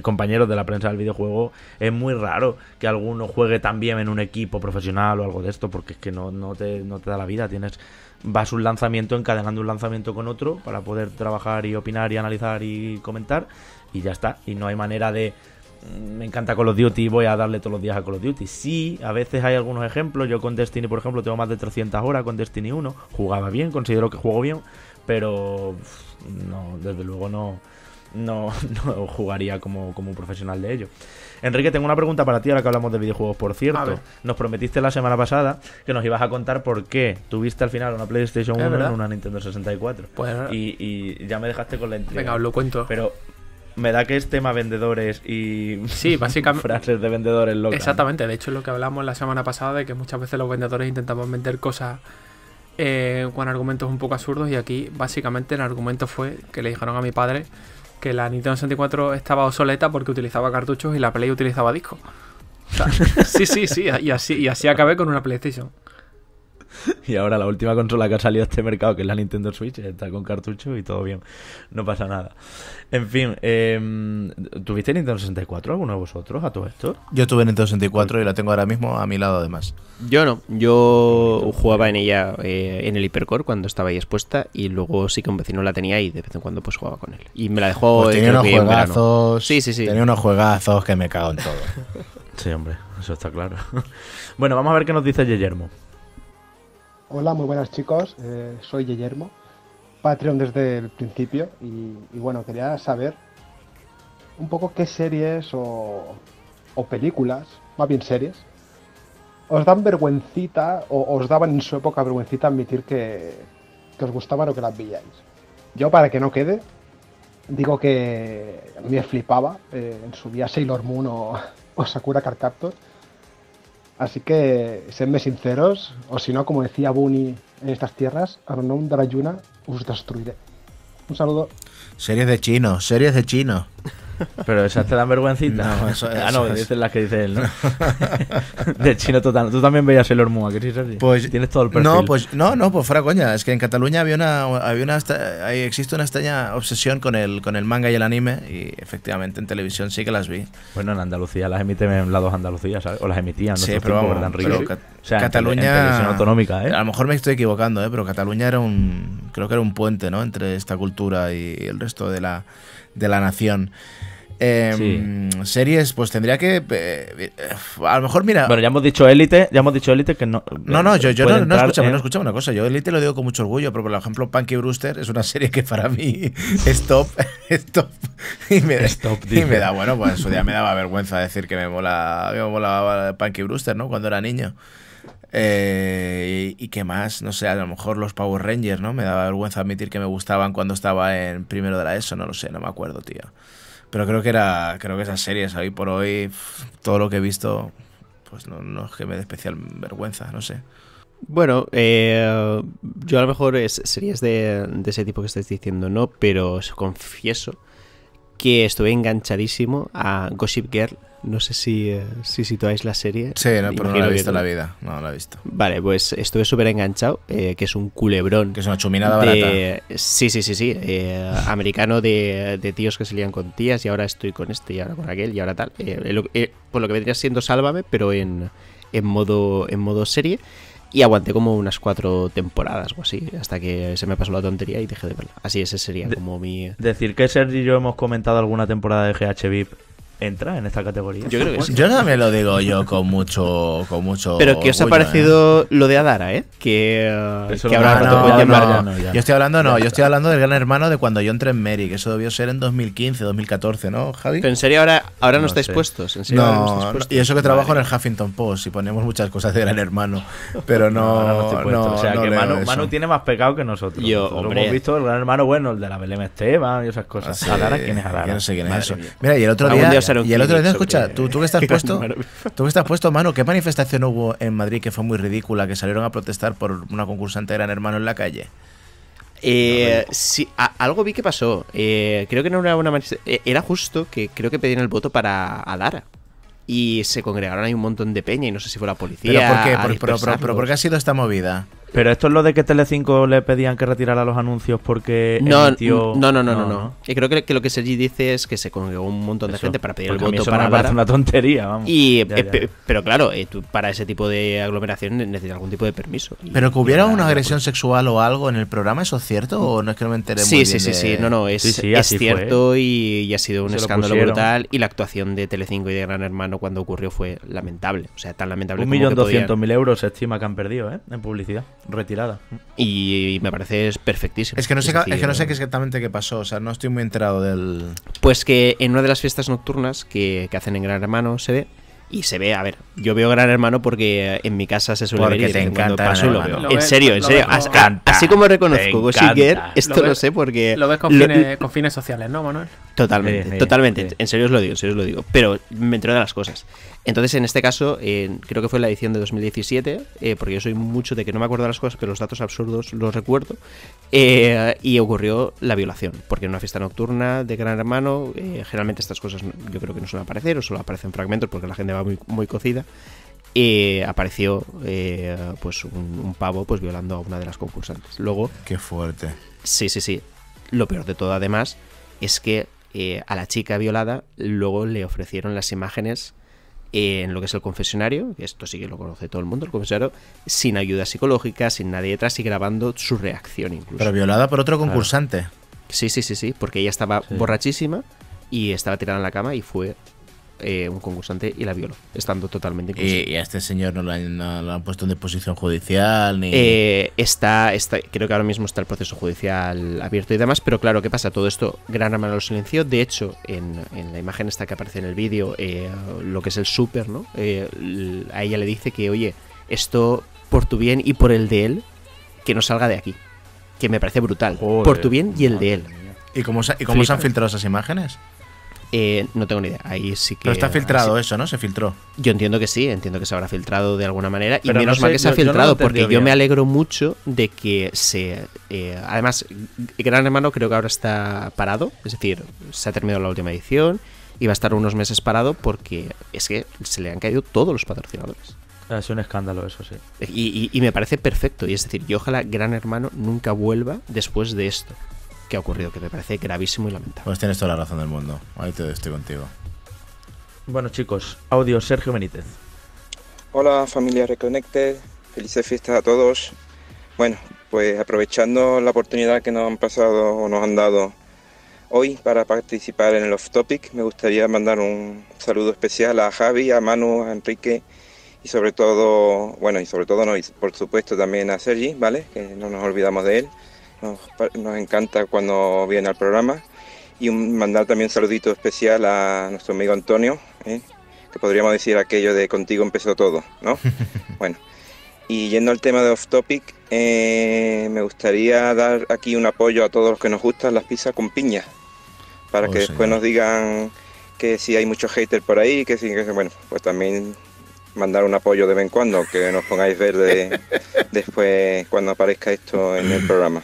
compañeros de la prensa del videojuego, es muy raro que alguno juegue también en un equipo profesional o algo de esto, porque es que no, no, te, no te da la vida. Tienes vas un lanzamiento encadenando un lanzamiento con otro para poder trabajar y opinar y analizar y comentar y ya está. Y no hay manera de. Mm, me encanta Call of Duty, y voy a darle todos los días a Call of Duty. Sí, a veces hay algunos ejemplos. Yo con Destiny, por ejemplo, tengo más de 300 horas con Destiny 1. Jugaba bien, considero que juego bien, pero. No, desde luego no. No, no, jugaría como, como, un profesional de ello. Enrique, tengo una pregunta para ti ahora que hablamos de videojuegos. Por cierto, nos prometiste la semana pasada que nos ibas a contar por qué tuviste al final una PlayStation 1 en una Nintendo 64. Pues, y, y, ya me dejaste con la entrega. Venga, lo cuento. Pero me da que es tema vendedores y sí, básicamente, frases de vendedores locas. Exactamente, de hecho es lo que hablamos la semana pasada de que muchas veces los vendedores intentamos vender cosas eh, con argumentos un poco absurdos y aquí básicamente el argumento fue que le dijeron a mi padre que la Nintendo 64 estaba obsoleta porque utilizaba cartuchos y la Play utilizaba disco. sí, sí, sí, y así, y así acabé con una PlayStation. y ahora la última consola que ha salido a este mercado, que es la Nintendo Switch, está con cartucho y todo bien. No pasa nada. En fin, em, ¿tuviste Nintendo 64 alguno de vosotros a todo esto? Yo tuve Nintendo 64 y la tengo ahora mismo a mi lado además. Yo no, yo jugaba en ella eh, en el Hipercore cuando estaba ahí expuesta y luego sí que un vecino la tenía y de vez en cuando pues jugaba con él. Y me la dejó... Pues eh, tenía unos juegazos... Sí, sí, sí. Tenía unos juegazos que me cago en todo. sí, hombre, eso está claro. bueno, vamos a ver qué nos dice Guillermo. Hola, muy buenas chicos, eh, soy Guillermo, Patreon desde el principio y, bueno, quería saber un poco qué series o, películas, más bien series, os dan vergüencita o os daban en su época vergüencita admitir que, os gustaban o que las veíais. Yo para que no quede, digo que me flipaba eh, en su día Sailor Moon o, o Sakura Así que, sedme sinceros, o si no, como decía Bunny en estas tierras, un Darayuna os destruiré. Un saludo. Series de chino, series de chino. Pero esas te dan vergüencita. ah, no, dicen las que dice él, ¿no? chino total. Tú también veías el ¿qué sí, Pues, Tienes todo el perfil. No, pues, no, no, pues fuera coña. Es que en Cataluña había una, había una existe una extraña obsesión con el, con el manga y el anime y efectivamente en televisión sí que las vi. Bueno, en Andalucía las emiten en lados Andalucía, ¿sabes? O las emitían. Sí, pero ¿verdad, o Cataluña... autonómica, ¿eh? A lo mejor me estoy equivocando, ¿eh? Pero Cataluña era un... creo que era un puente, ¿no? Entre esta cultura y el resto de la, de la nación. Em, series, pues tendría que. Eh, eh, a lo mejor, mira. Bueno, ya hemos dicho élite, ya hemos dicho élite que no. Eh, no, no, yo, no, no, una cosa. Yo élite lo digo con mucho orgullo, pero por ejemplo, Punky Brewster es una serie que para mí es top. Es Y me, Stop, y me da, bueno, pues eso ya me daba vergüenza decir que me mola. Me Punky Brewster, ¿no? Cuando era niño. y, y, qué más, no sé, a lo mejor los Power Rangers, ¿no? Me daba vergüenza admitir que me gustaban cuando estaba en primero de la ESO, no lo sé, no me acuerdo, tío. Pero creo que era. Creo que esas series hoy por hoy. Todo lo que he visto. Pues no, no es que me dé especial vergüenza, no sé. Bueno, eh, yo a lo mejor es series de, de, ese tipo que estáis diciendo, ¿no? Pero os confieso que estuve enganchadísimo a Gossip Girl. No sé si, eh, si situáis la serie. Sí, no, no la he visto en la vida. No, la he visto. Vale, pues estuve súper enganchado, eh, que es un culebrón. Que es una chuminada de, Sí, sí, sí, sí. Eh, americano de, tíos que se lían con tías y ahora estoy con este y ahora con aquel y ahora tal. por lo que vendría siendo Sálvame, pero en, modo, en modo serie. Y aguanté como unas cuatro temporadas o así, hasta que se me pasó la tontería y dejé de verla. Así, ese sería como mi. Decir que Sergi y yo hemos comentado alguna temporada de GHVIP entra en esta categoría. Yo creo que sí. Yo también lo digo yo con mucho, con mucho. Pero que os ha parecido ¿eh? lo de Adara, ¿eh? Que, uh, que Yo estoy hablando, no, yo estoy hablando del gran hermano de cuando yo entré en Mary, que eso debió ser en 2015, 2014, ¿no, Javi? Pero en serio ahora, ahora no, estáis puestos. no, y eso que trabajo en el Huffington Post y ponemos muchas cosas de gran hermano, pero no. o sea, que Manu, tiene más pecado que nosotros. Yo, hemos visto el gran hermano bueno, el de la Belém Esteban y esas cosas. Ah, Adara, ¿quién es Adara? quién es eso. Mira, y el otro día y el otro día, escucha, tú, tú que estás puesto, tú estás puesto, mano, ¿qué manifestación hubo en Madrid que fue muy ridícula, que salieron a protestar por una concursante de Gran Hermano en la calle? Eh, algo vi que pasó. Eh, creo que no era una manifestación, eh, Era justo que creo que pedían el voto para Adara. Y se congregaron ahí un montón de peña y no sé si fue la policía. ¿Pero pero, ¿por qué ha sido esta movida? Pero esto es lo de que Telecinco le pedían que retirara los anuncios porque no, emitió... no, no, no, no, Y creo que, lo que Sergi dice es que se congregó un montón de gente para pedir el voto para hablar. una tontería, vamos. Y, eh, Pero claro, eh, para ese tipo de aglomeración necesita algún tipo de permiso. Pero que hubiera una agresión pues sexual o algo en el programa, ¿eso es cierto? ¿O no es que no me enteré sí, sí, Sí, sí, no, no, es, cierto y, ha sido un escándalo brutal y la actuación de Telecinco y de Gran Hermano cuando ocurrió fue lamentable, o sea, tan lamentable Un millón doscientos mil euros se estima que han perdido, ¿eh? En publicidad retirada. Y, me parece perfectísimo. Es que, no sé, es, que no sé exactamente qué pasó, o sea, no estoy muy enterado del... Pues que en una de las fiestas nocturnas que, hacen en Gran Hermano se ve, y se ve, a ver, yo veo Gran Hermano porque en mi casa se suele ver te encanta en serio, en serio. Así, como reconozco esto lo, sé porque... Lo ves con, fines, sociales, ¿no, Manuel? Totalmente, totalmente. En serio os lo digo, en serio os lo digo. Pero me entero de las cosas. Entonces, en este caso, eh, creo que fue la edición de 2017, eh, porque yo soy mucho de que no me acuerdo de las cosas, pero los datos absurdos los recuerdo. Eh, y ocurrió la violación, porque en una fiesta nocturna de Gran Hermano, generalmente estas cosas yo creo que no suelen aparecer, o solo aparecen fragmentos porque la gente va muy, muy cocida. Eh, apareció pues un, pavo pues violando a una de las concursantes. Luego. Qué fuerte. Sí, sí, sí. Lo peor de todo, además, es que a la chica violada luego le ofrecieron las imágenes en lo que es el confesionario, esto sí que lo conoce todo el mundo, el confesionario, sin ayuda psicológica, sin nadie detrás y grabando su reacción incluso. Pero violada por otro concursante. Sí, sí, sí, sí, porque ella estaba borrachísima y estaba tirada en la cama y fue eh, un concursante y la violó, estando totalmente ¿Y, a este señor no lo han, puesto en disposición judicial? Ni... Eh, está, está, creo que ahora mismo está el proceso judicial abierto y demás, pero claro, ¿qué pasa? Todo esto, gran hermano lo silencio. De hecho, en, la imagen esta que aparece en el vídeo, eh, lo que es el súper, ¿no? a ella le dice que, oye, esto por tu bien y por el de él, que no salga de aquí. Que me parece brutal. por tu bien y el de él. ¿Y cómo, y cómo se han filtrado esas imágenes? Eh, no tengo ni idea. Ahí sí que. Pero está filtrado eso, ¿no? Se filtró. Yo entiendo que sí, entiendo que se habrá filtrado de alguna manera. y menos mal que se ha filtrado, porque yo me alegro mucho de que se. Eh, además, Gran Hermano creo que ahora está parado. Es decir, se ha terminado la última edición y va a estar unos meses parado porque es que se le han caído todos los patrocinadores. Ah, es un escándalo, eso sí. Y, y me parece perfecto. Y es decir, yo ojalá Gran Hermano nunca vuelva después de esto que ha ocurrido, que me parece gravísimo y lamentable. Pues tienes toda la razón del mundo. Ahí te estoy contigo. Bueno, chicos, audio Sergio Benítez. Hola, familia Reconnected. Felices fiestas a todos. Bueno, pues aprovechando la oportunidad que nos han pasado o nos han dado hoy para participar en el Off Topic, me gustaría mandar un saludo especial a Javi, a Manu, a Enrique y sobre todo, bueno, y sobre todo por supuesto también a Sergi, ¿vale? Que no nos olvidamos de él nos, encanta cuando viene al programa. Y un, mandar también un saludito especial a nuestro amigo Antonio, ¿eh? que podríamos decir aquello de contigo empezó todo, ¿no? bueno, y yendo al tema de off topic, eh, me gustaría dar aquí un apoyo a todos los que nos gustan las pizzas con piña, para oh, que después nos digan que si hay muchos haters por ahí, que si, bueno, pues también mandar un apoyo de vez en cuando, que nos pongáis verde después cuando aparezca esto en el programa.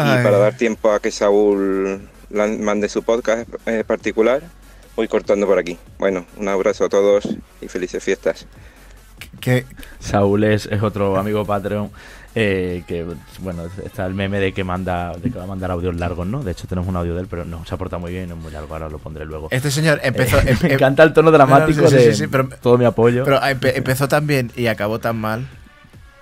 Y para dar tiempo a que Saúl mande su podcast en eh, particular, voy cortando por aquí. Bueno, un abrazo a todos y felices fiestas. Que Saúl es, otro amigo Patreon. Eh, que bueno, está el meme de que manda de que va a mandar audios largos, ¿no? De hecho tenemos un audio de él, pero no se aporta muy bien, no es muy largo, ahora lo pondré luego. Este señor eh, empezó me em- em- encanta el tono dramático de todo mi apoyo. Pero empezó tan bien y acabó tan mal.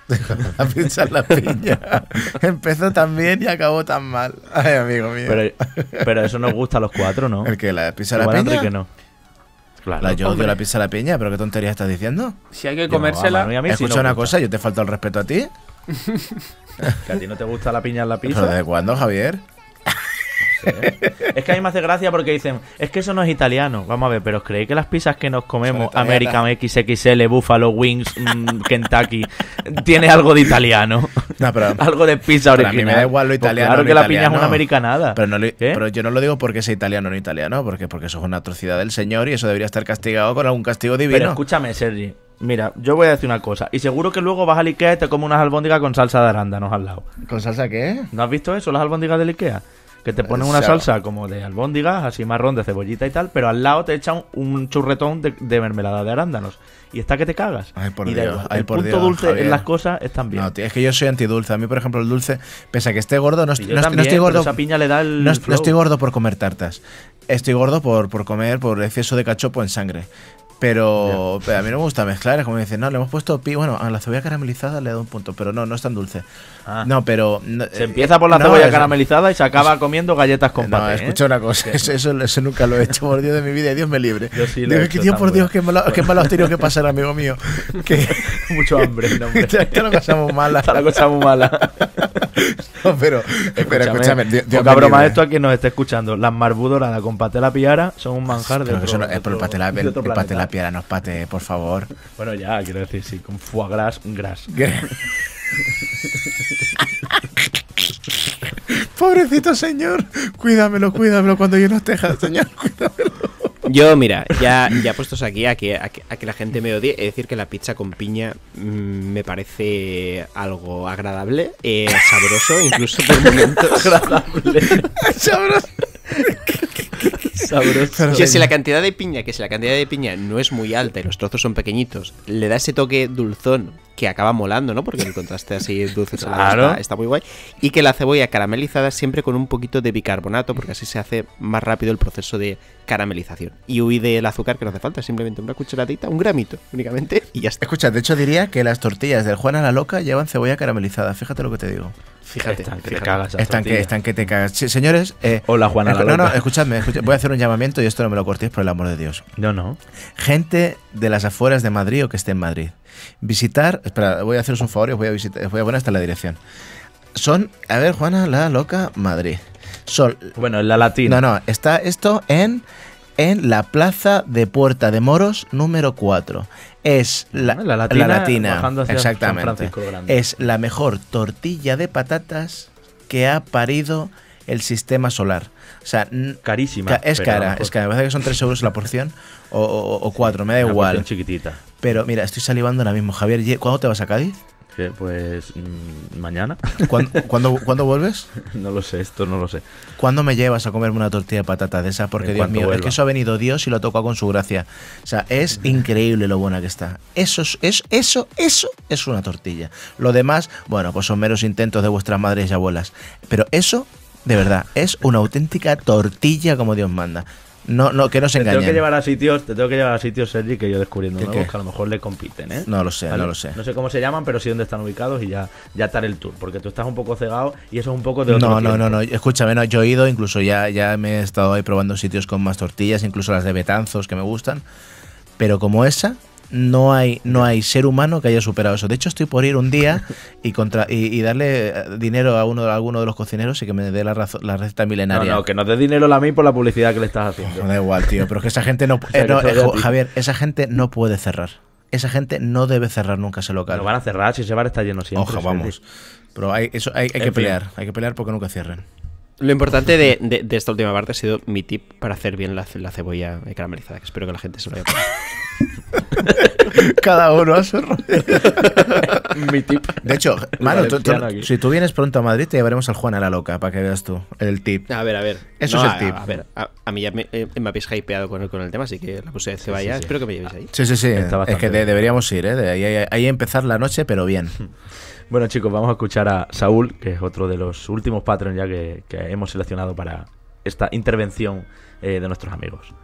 a en la piña. Empezó tan bien y acabó tan mal. Ay, amigo mío. Pero, pero eso nos gusta a los cuatro, ¿no? El que la pizza la piña. no. Claro, la, yo odio la pizza la piña, pero qué tontería estás diciendo. Si hay que comérsela. No, Escucha una cosa, yo te falto el respeto a ti. que a ti no te gusta la piña en la pizza. ¿Pero de cuándo, Javier? es que a mí me hace gracia porque dicen, es que eso no es italiano. Vamos a ver, pero ¿os creéis que las pizzas que nos comemos, American XXL, Buffalo Wings, mm, Kentucky, tiene algo de italiano? algo de pizza original. a mí me da igual lo pues italiano. claro que la piña es una americanada. ¿Eh? Pero, yo no lo digo porque sea italiano o no italiano, porque, porque eso es una atrocidad del señor y eso debería estar castigado con algún castigo divino. Pero escúchame, Sergi. Mira, yo voy a decir una cosa. Y seguro que luego vas al Ikea y te comes unas albóndigas con salsa de arándanos al lado. ¿Con salsa qué? ¿No has visto eso, las albóndigas del Ikea? que te ponen una salsa como de albóndigas, así marrón de cebollita y tal, pero al lado te echan un churretón de, mermelada de arándanos. Y está que te cagas. por el punto dulce en las cosas es también. es que yo soy antidulce. A mí, por ejemplo, el dulce, pese a que esté gordo, no, estoy gordo. no, estoy gordo por comer tartas. Estoy gordo por, por comer por exceso de cachopo en sangre. Pero, a mí no me gusta mezclar, es como dicen, no, le hemos puesto pi. Bueno, a la cebolla caramelizada le he dado un punto, pero no, no es tan dulce. Ah. No, pero. se empieza por la eh, cebolla caramelizada y se acaba comiendo galletas con eh, No, ¿eh? escucha una cosa, eso, eso, nunca lo he hecho por Dios de mi vida Dios me libre. Yo sí Dios por Dios, qué malo, qué tenido que pasar, amigo mío. Mucho hambre, no, hombre. Esta la cosa muy mala. Esta la cosa muy mala. no, pero, escúchame, escúchame. Dios, broma esto a quien nos esté escuchando. Las marbudoras, la con patela piara, son un manjar de. Pero es por el piedra nos patee, por favor. Bueno, ya, quiero decir, sí, con foie gras, gras. Pobrecito señor, cuídamelo, cuídamelo cuando yo no esté, señor, cuídamelo. Yo, mira, ya, ya puestos aquí a que, la gente me odie, es decir que la pizza con piña mm, me parece algo agradable, eh, sabroso, incluso por momentos. agradable. sabroso si la cantidad de piña, que si la cantidad de piña no es muy alta y los trozos son pequeñitos, le da ese toque dulzón que acaba molando, ¿no? Porque el contraste así dulce claro. está, está, muy guay. Y que la cebolla caramelizada siempre con un poquito de bicarbonato, porque así se hace más rápido el proceso de caramelización. Y huí del azúcar que no hace falta, simplemente una cucharadita, un gramito únicamente y ya está. Escucha, de hecho diría que las tortillas del Juan a la Loca llevan cebolla caramelizada, fíjate lo que te digo. Fíjate, están que te cagas. Están que, te cagas. señores. Eh, Hola, Juan a La Loca. Eh, no, no, escúchame, Voy a hacer un llamamiento y esto no me lo cortéis por el amor de Dios. No, no. Gente de las afueras de Madrid o que esté en Madrid. Visitar, espera, voy a haceros un favor y os voy a, visitar, voy a poner hasta la dirección. Son, a ver, Juana, la loca Madrid. Son, bueno, en la latina. No, no, está esto en, en la plaza de Puerta de Moros número 4. Es la, la latina. exactamente. Es la mejor tortilla de patatas que ha parido el sistema solar. O sea, carísima. es cara, es cara. Me parece que son 3 euros la porción o, cuatro. 4, me da igual. Una chiquitita. Pero mira, estoy salivando ahora mismo. Javier, ¿cuándo te vas a Cádiz? Pues mm, mañana. ¿Cuándo, vuelves? No lo sé, esto no lo sé. ¿Cuándo me llevas a comerme una tortilla de patatas? de esa? Porque Dios mío, es que eso ha venido Dios y lo ha tocado con su gracia. O sea, es increíble lo buena que está. Eso es, eso, eso es una tortilla. Lo demás, bueno, pues son meros intentos de vuestras madres y abuelas. Pero eso, de verdad, es una auténtica tortilla como Dios manda. No, no, que no se te que llevar a sitios, te tengo que llevar a sitios, Sergi, que yo descubriendo nuevos que a lo mejor le compiten, ¿eh? No lo sé, no lo sé. No sé cómo se llaman, pero sí dónde están ubicados y ya, ya estaré el tour, porque tú estás un poco cegado y eso es un poco de otro No, no, no, no, escúchame, no, yo he ido, incluso ya, ya me he estado ahí probando sitios con más tortillas, incluso las de Betanzos que me gustan, pero como esa, no hay, no hay ser humano que haya superado eso. De hecho, estoy por ir un día y, contra, y, darle eh, dinero a, uno, alguno de los cocineros y que me dé la, receta milenaria. No, no, que no dé dinero a mí por la publicidad que le estás haciendo. Pues da igual, tío, pero es que esa gente no, eh, eh, Javier, esa gente no puede cerrar. Esa gente no debe cerrar nunca ese local. Lo van a cerrar si ese bar está lleno siempre. Ojo, vamos. Pero hay, eso, hay, hay que pelear, hay que pelear porque nunca cierren. Lo importante de, de, de, esta última parte ha sido mi tip para hacer bien la, cebolla caramelizada, que espero que la gente se lo haya Cada uno a su Mi tip. De hecho, mano, si tú vienes pronto a Madrid, te llevaremos al Juan a la loca para que veas tú el tip. A ver, a ver. Eso es el tip. A, ver, a, mí ya me, eh, me habéis hypeado con el, con el tema, así que la puse de cebolla. Espero que me llevéis ahí. Sí, sí, sí. Es que deberíamos ir, ¿eh? De ahí, ahí empezar la noche, pero bien. Bueno, chicos, vamos a escuchar a Saúl, que es otro de los últimos patrons ya que, hemos seleccionado para esta intervención eh, de nuestros amigos.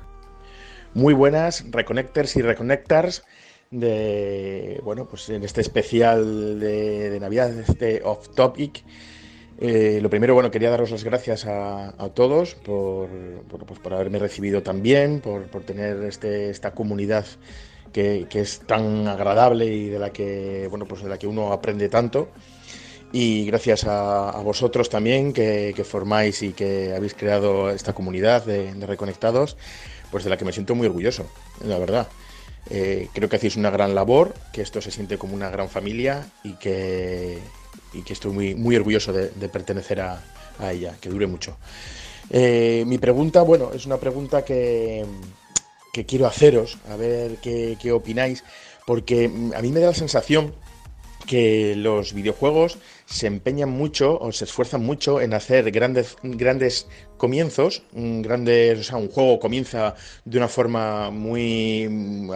Muy buenas, reconnecters y Reconnectars. De, bueno, pues en este especial de, Navidad, este Off Topic. Eh, lo primero, bueno, quería daros las gracias a, todos por, por, pues, por, haberme recibido tan por, por tener este, esta comunidad que, es tan agradable y de la que, bueno, pues de la que uno aprende tanto. Y gracias a, vosotros también que, formáis y que habéis creado esta comunidad de, reconectados, pues de la que me siento muy orgulloso, la verdad. Eh, creo que hacéis una gran labor, que esto se siente como una gran familia y que, y que estoy muy, muy orgulloso de, pertenecer a, ella, que dure mucho. Eh, mi pregunta, bueno, es una pregunta que, que quiero haceros, a ver qué, qué opináis, porque mm, a mí me da la sensación que los videojuegos se empeñan mucho o se esfuerzan mucho en hacer grandes, grandes comienzos, grandes, o sea, un juego comienza de una forma muy, mm,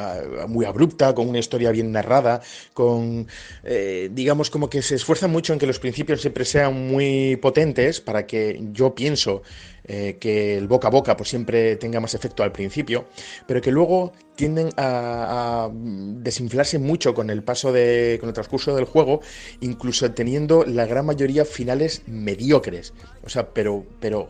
muy abrupta, con una historia bien narrada, con, eh, digamos, como que se esfuerza mucho en que los principios siempre sean muy potentes para que yo pienso eh, que el boca a boca pues, siempre tenga más efecto al principio, pero que luego tienden a, a, desinflarse mucho con el paso de, con el transcurso del juego, incluso teniendo la gran mayoría finales mediocres, o sea, pero, pero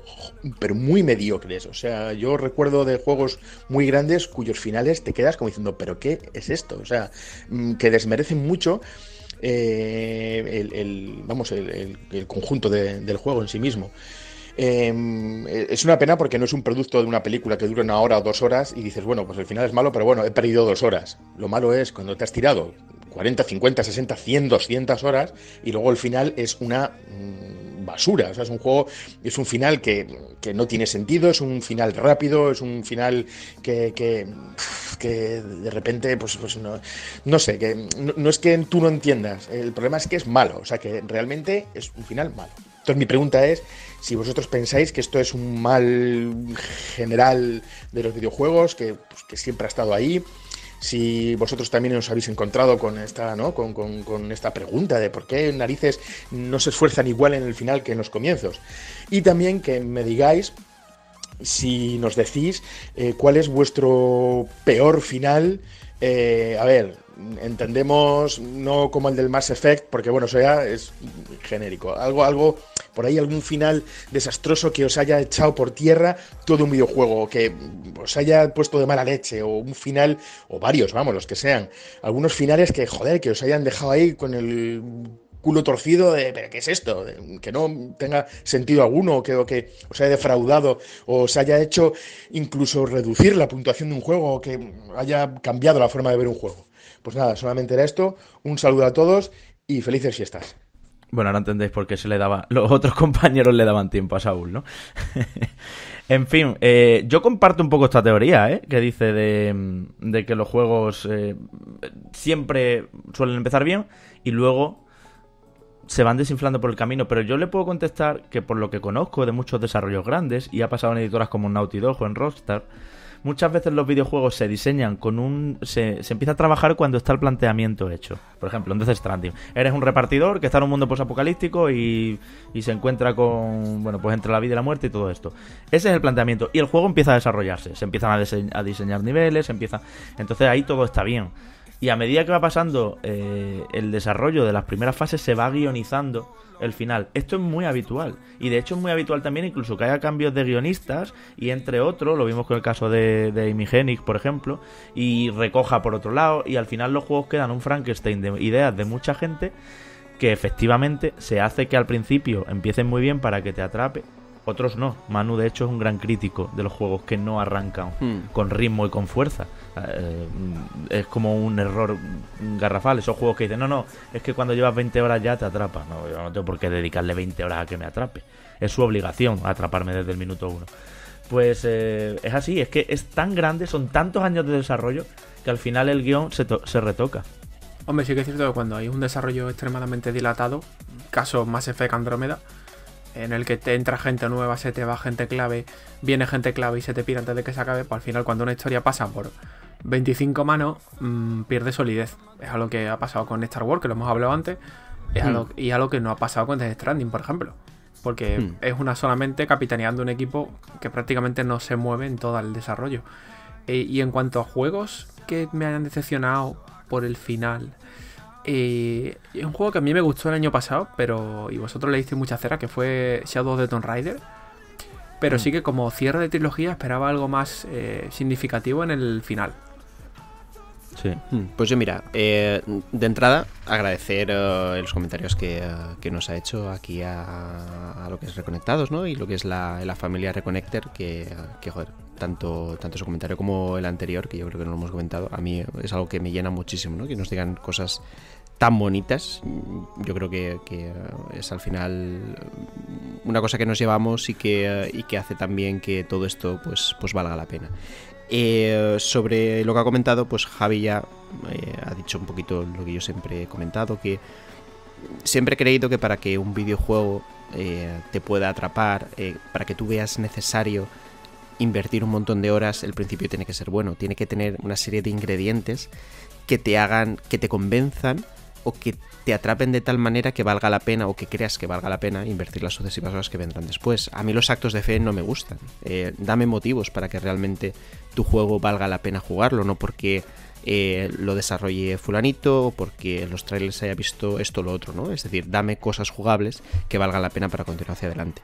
pero muy mediocres. O sea, yo recuerdo de juegos muy grandes cuyos finales te quedas como diciendo, pero ¿qué es esto? O sea, mm, que desmerecen mucho. Eh, el, vamos, el, conjunto del juego en sí mismo. Em, e, es una pena porque no es un producto de una película que dura una hora o dos horas y dices, bueno, pues el final es malo, pero bueno, he perdido dos horas. Lo malo es cuando te has tirado 40, 50, 60, 100, 200 horas y luego el final es una mm, basura. O sea, es un juego, es un final que, no tiene sentido, es un final rápido, es un final que, de repente, pues, pues no, sé, que no, es que tú no entiendas, el problema es que es malo, o sea, que realmente es un final malo. Entonces mi pregunta es si vosotros pensáis que esto es un mal general de los videojuegos, que, pues, que siempre ha estado ahí, si vosotros también os habéis encontrado con esta, con, esta pregunta de por qué narices no se esfuerzan igual en el final que en los comienzos. Y también que me digáis si nos decís eh, cuál es vuestro peor final. Eh, a ver, entendemos no como el del Mass Effect, porque bueno, eso ya es genérico. Algo, algo por ahí algún final desastroso que os haya echado por tierra todo un videojuego, que os haya puesto de mala leche, o un final, o varios, vamos, los que sean. Algunos finales que, joder, que os hayan dejado ahí con el culo torcido de, pero ¿qué es esto? que no tenga sentido alguno, que, que os haya defraudado, o os haya hecho incluso reducir la puntuación de un juego, o que haya cambiado la forma de ver un juego. Pues nada, solamente era esto. Un saludo a todos y felices fiestas. Bueno, ahora entendéis por qué se le daba. Los otros compañeros le daban tiempo a Saúl, ¿no? en fin, eh, yo comparto un poco esta teoría, ¿eh? Que dice de, mm, que los juegos eh, siempre suelen empezar bien y luego se van desinflando por el camino, pero yo le puedo contestar que por lo que conozco de muchos desarrollos grandes, y ha pasado en editoras como Naughty Dog o en Rockstar, muchas veces los videojuegos se diseñan con un. Se, empieza a trabajar cuando está el planteamiento hecho. Por ejemplo, en Death Stranding. Eres un repartidor que está en un mundo posapocalíptico y, y se encuentra con. Bueno, pues entre la vida y la muerte y todo esto. Ese es el planteamiento. Y el juego empieza a desarrollarse. Se empiezan a, a diseñar niveles, se empieza. Entonces ahí todo está bien. Y a medida que va pasando eh, el desarrollo de las primeras fases, se va guionizando el final. Esto es muy habitual. Y de hecho es muy habitual también incluso que haya cambios de guionistas y entre otros, lo vimos con el caso de, de por ejemplo, y recoja por otro lado. Y al final los juegos quedan un Frankenstein de ideas de mucha gente que efectivamente se hace que al principio empiecen muy bien para que te atrape otros no. Manu, de hecho, es un gran crítico de los juegos que no arrancan hmm. con ritmo y con fuerza. Eh, es como un error garrafal. Esos juegos que dicen, no, no, es que cuando llevas 20 horas ya te atrapa. No, yo no tengo por qué dedicarle 20 horas a que me atrape. Es su obligación atraparme desde el minuto uno. Pues eh, es así, es que es tan grande, son tantos años de desarrollo que al final el guión se, retoca. Hombre, sí que es cierto que cuando hay un desarrollo extremadamente dilatado, caso más que Andrómeda, en el que te entra gente nueva, se te va gente clave, viene gente clave y se te pira antes de que se acabe, pues al final cuando una historia pasa por 25 manos, mm, pierde solidez. Es algo que ha pasado con Star Wars, que lo hemos hablado antes, es algo, hmm. y algo que no ha pasado con The Stranding, por ejemplo. Porque hmm. es una solamente capitaneando un equipo que prácticamente no se mueve en todo el desarrollo. Eh, y en cuanto a juegos que me hayan decepcionado por el final, y eh, un juego que a mí me gustó el año pasado, pero. Y vosotros le disteis mucha cera, que fue Shadow of the Tomb Raider. Pero mm. sí que como cierre de trilogía esperaba algo más eh, significativo en el final. Sí. Mm, pues yo mira, eh, de entrada agradecer los comentarios que, nos ha hecho aquí a, lo que es Reconectados, ¿no? Y lo que es la, familia Reconnector, que, que joder, tanto, su comentario como el anterior, que yo creo que no lo hemos comentado, a mí es algo que me llena muchísimo, ¿no? que nos digan cosas tan bonitas, yo creo que, es al final una cosa que nos llevamos y que, hace también que todo esto pues, pues valga la pena. Eh, sobre lo que ha comentado, pues Javi ya eh, ha dicho un poquito lo que yo siempre he comentado, que siempre he creído que para que un videojuego eh, te pueda atrapar, para que tú veas necesario invertir un montón de horas, el principio tiene que ser bueno, tiene que tener una serie de ingredientes que te hagan, que te convenzan o que te atrapen de tal manera que valga la pena o que creas que valga la pena invertir las sucesivas horas que vendrán después. A mí los actos de fe no me gustan. Eh, dame motivos para que realmente tu juego valga la pena jugarlo, no porque eh, lo desarrolle fulanito o porque en los trailers haya visto esto o lo otro, ¿no? Es decir, dame cosas jugables que valgan la pena para continuar hacia adelante.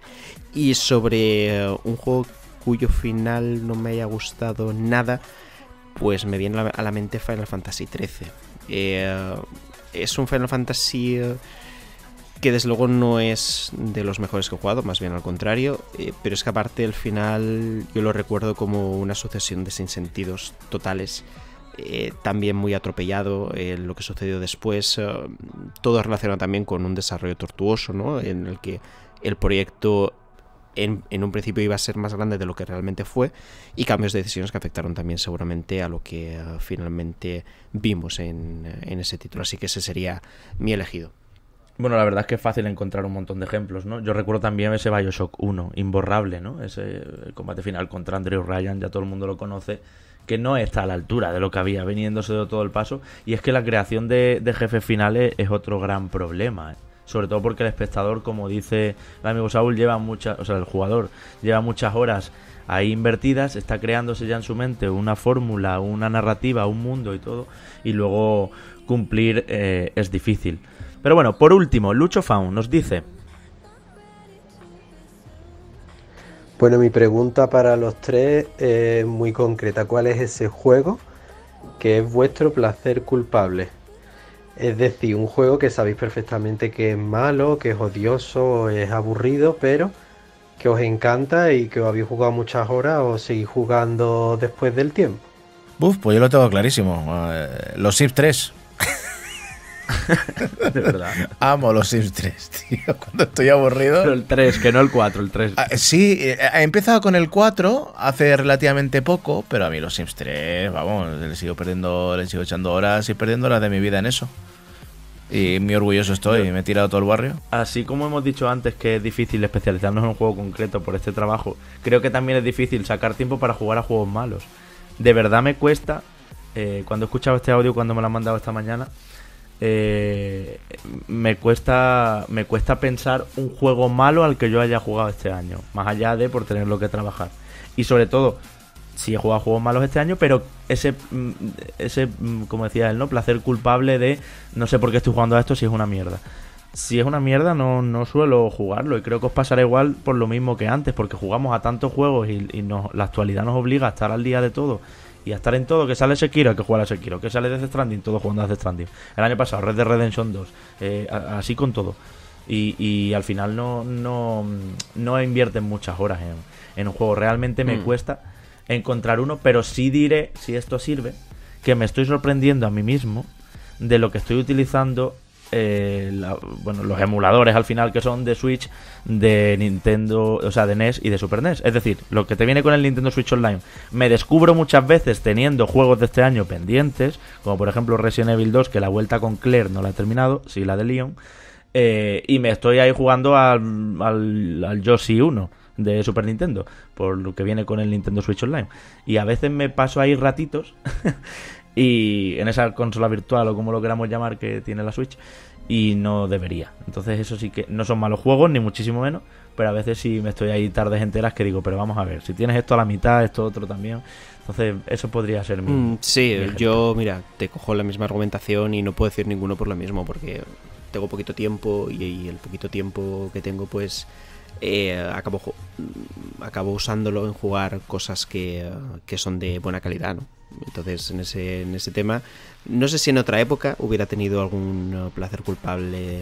Y sobre eh, un juego cuyo final no me haya gustado nada, pues me viene a la mente Final Fantasy XIII. Eh, es un Final Fantasy eh, que desde luego no es de los mejores que he jugado, más bien al contrario, eh, pero es que aparte el final yo lo recuerdo como una sucesión de sinsentidos totales. también muy atropellado en lo que sucedió después, todo relacionado también con un desarrollo tortuoso, ¿no? en el que el proyecto en, un principio iba a ser más grande de lo que realmente fue y cambios de decisiones que afectaron también seguramente a lo que eh, finalmente vimos eh, en, ese título. Así que ese sería mi elegido. Bueno, la verdad es que es fácil encontrar un montón de ejemplos, ¿no? Yo recuerdo también ese Bioshock 1, imborrable, ¿no? Ese eh, combate final contra Andrew Ryan, ya todo el mundo lo conoce, que no está a la altura de lo que había veniéndose de todo el paso. Y es que la creación de, jefes finales es otro gran problema sobre todo porque el espectador, como dice el amigo Saúl, lleva muchas, o sea, el jugador lleva muchas horas ahí invertidas, está creándose ya en su mente una fórmula, una narrativa, un mundo y todo, y luego cumplir eh, es difícil. Pero bueno, por último, Lucho Faun nos dice... Bueno, mi pregunta para los tres es muy concreta. ¿Cuál es ese juego que es vuestro placer culpable? Es decir, un juego que sabéis perfectamente que es malo, que es odioso, es aburrido, pero que os encanta y que os habéis jugado muchas horas o seguís jugando después del tiempo. ¡Uf! pues yo lo tengo clarísimo. Eh, los SIP 3. de verdad. Amo los Sims 3, tío. Cuando estoy aburrido. Pero el 3, que no el 4, el 3. Ah, sí, eh, he empezado con el 4 hace relativamente poco, pero a mí los Sims 3, vamos, le sigo perdiendo, le sigo echando horas y perdiendo horas de mi vida en eso. Y muy orgulloso estoy, me he tirado todo el barrio. Así como hemos dicho antes que es difícil especializarnos en un juego concreto por este trabajo, creo que también es difícil sacar tiempo para jugar a juegos malos. De verdad me cuesta, eh, cuando he escuchado este audio, cuando me lo han mandado esta mañana, eh, me cuesta me cuesta pensar un juego malo al que yo haya jugado este año, más allá de por tenerlo que trabajar. Y sobre todo, si he jugado juegos malos este año, pero ese, mm, ese mm, como decía él, ¿no? Placer culpable de no sé por qué estoy jugando a esto si es una mierda. Si es una mierda, no, no suelo jugarlo. Y creo que os pasará igual por lo mismo que antes, porque jugamos a tantos juegos y, la actualidad nos obliga a estar al día de todo y a estar en todo, que sale Sekiro, que jugar a Sekiro, que sale Death Stranding, todo jugando a Death Stranding. El año pasado, Red Dead Redemption 2, eh, así con todo. Y, al final no, no, invierten muchas horas en, un juego. Realmente me mm. cuesta encontrar uno, pero sí diré, si esto sirve, que me estoy sorprendiendo a mí mismo de lo que estoy utilizando eh, bueno, los emuladores al final que son de Switch, de Nintendo, o sea, de NES y de Super NES. Es decir, lo que te viene con el Nintendo Switch Online. Me descubro muchas veces teniendo juegos de este año pendientes, como por ejemplo Resident Evil 2, que la vuelta con Claire no la he terminado, si la de Leon. Eh, y me estoy ahí jugando al, al, Yoshi 1 de Super Nintendo, por lo que viene con el Nintendo Switch Online. Y a veces me paso ahí ratitos y en esa consola virtual o como lo queramos llamar que tiene la Switch y no debería. Entonces eso sí que no son malos juegos, ni muchísimo menos, pero a veces sí me estoy ahí tardes enteras que digo, pero vamos a ver, si tienes esto a la mitad, esto otro también. Entonces eso podría ser mi... Mm, sí, eh, yo mira, te cojo la misma argumentación y no puedo decir ninguno por lo mismo, porque tengo poquito tiempo y, el poquito tiempo que tengo pues... Eh, acabo, acabo usándolo en jugar cosas que, que son de buena calidad, ¿no? Entonces, en ese, en ese tema, no sé si en otra época hubiera tenido algún eh, placer culpable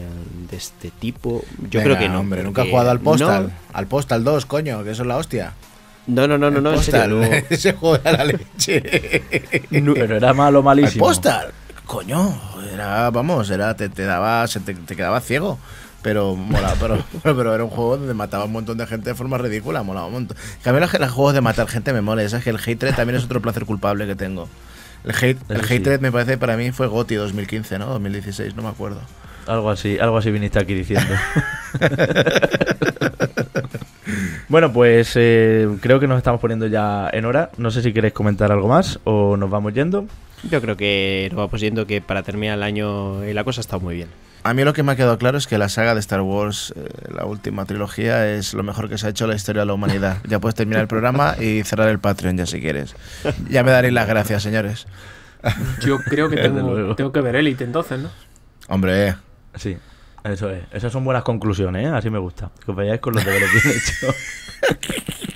de este tipo. Yo creo que no. Hombre, nunca he jugado al Postal. Al Postal 2, coño, que eso es la hostia. No, no, no, no, no, en serio. Se juega la leche. pero era malo, malísimo. Postal. Coño, era, vamos, era, te, te daba, se te, te quedaba ciego pero mola, pero, pero, era un juego donde mataba un montón de gente de forma ridícula, molaba un montón. Que a mí los, juegos de matar gente me mola, es que el Hatred también es otro placer culpable que tengo. El, hate, el me parece para mí fue Goti 2015, ¿no? 2016, no me acuerdo. Algo así, algo así viniste aquí diciendo. bueno, pues eh, creo que nos estamos poniendo ya en hora. No sé si queréis comentar algo más o nos vamos yendo. Yo creo que nos vamos yendo que para terminar el año y eh, la cosa ha estado muy bien. A mí lo que me ha quedado claro es que la saga de Star Wars, eh, la última trilogía, es lo mejor que se ha hecho en la historia de la humanidad. Ya puedes terminar el programa y cerrar el Patreon ya si quieres. Ya me daréis las gracias, señores. Yo creo que tengo, que ver Elite entonces, ¿no? Hombre. Sí, eso es. Esas son buenas conclusiones, ¿eh? Así me gusta. Que vayáis con los que he hecho.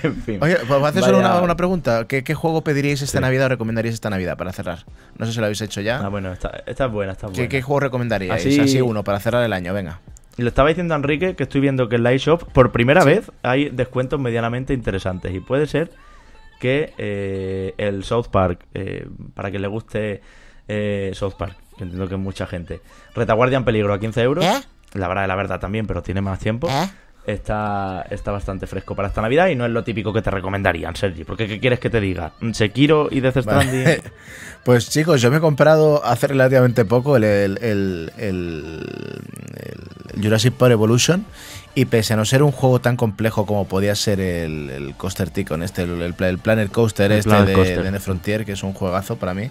en fin. Oye, pues hacer solo una, pregunta. ¿Qué, juego pediríais esta Navidad o recomendaríais esta Navidad para cerrar? No sé si lo habéis hecho ya. Ah, bueno, está buena, está buena. ¿Qué, juego recomendaríais? Así... uno, para cerrar el año, venga. Y lo estaba diciendo Enrique que estoy viendo que en la eShop por primera vez hay descuentos medianamente interesantes. Y puede ser que eh, el South Park, eh, para que le guste eh, South Park, que entiendo que mucha gente. Retaguardia en peligro a 15 euros. ¿Eh? La verdad es la verdad también, pero tiene más tiempo. Está, está bastante fresco para esta Navidad y no es lo típico que te recomendarían, Sergi. Porque ¿qué quieres que te diga? ¿Sekiro y Death Stranding? Pues chicos, yo me he comprado hace relativamente poco el, Jurassic Park Evolution y pese a no ser un juego tan complejo como podía ser el, Coaster Ticon, este, el, planner Coaster este de, de Frontier, que es un juegazo para mí,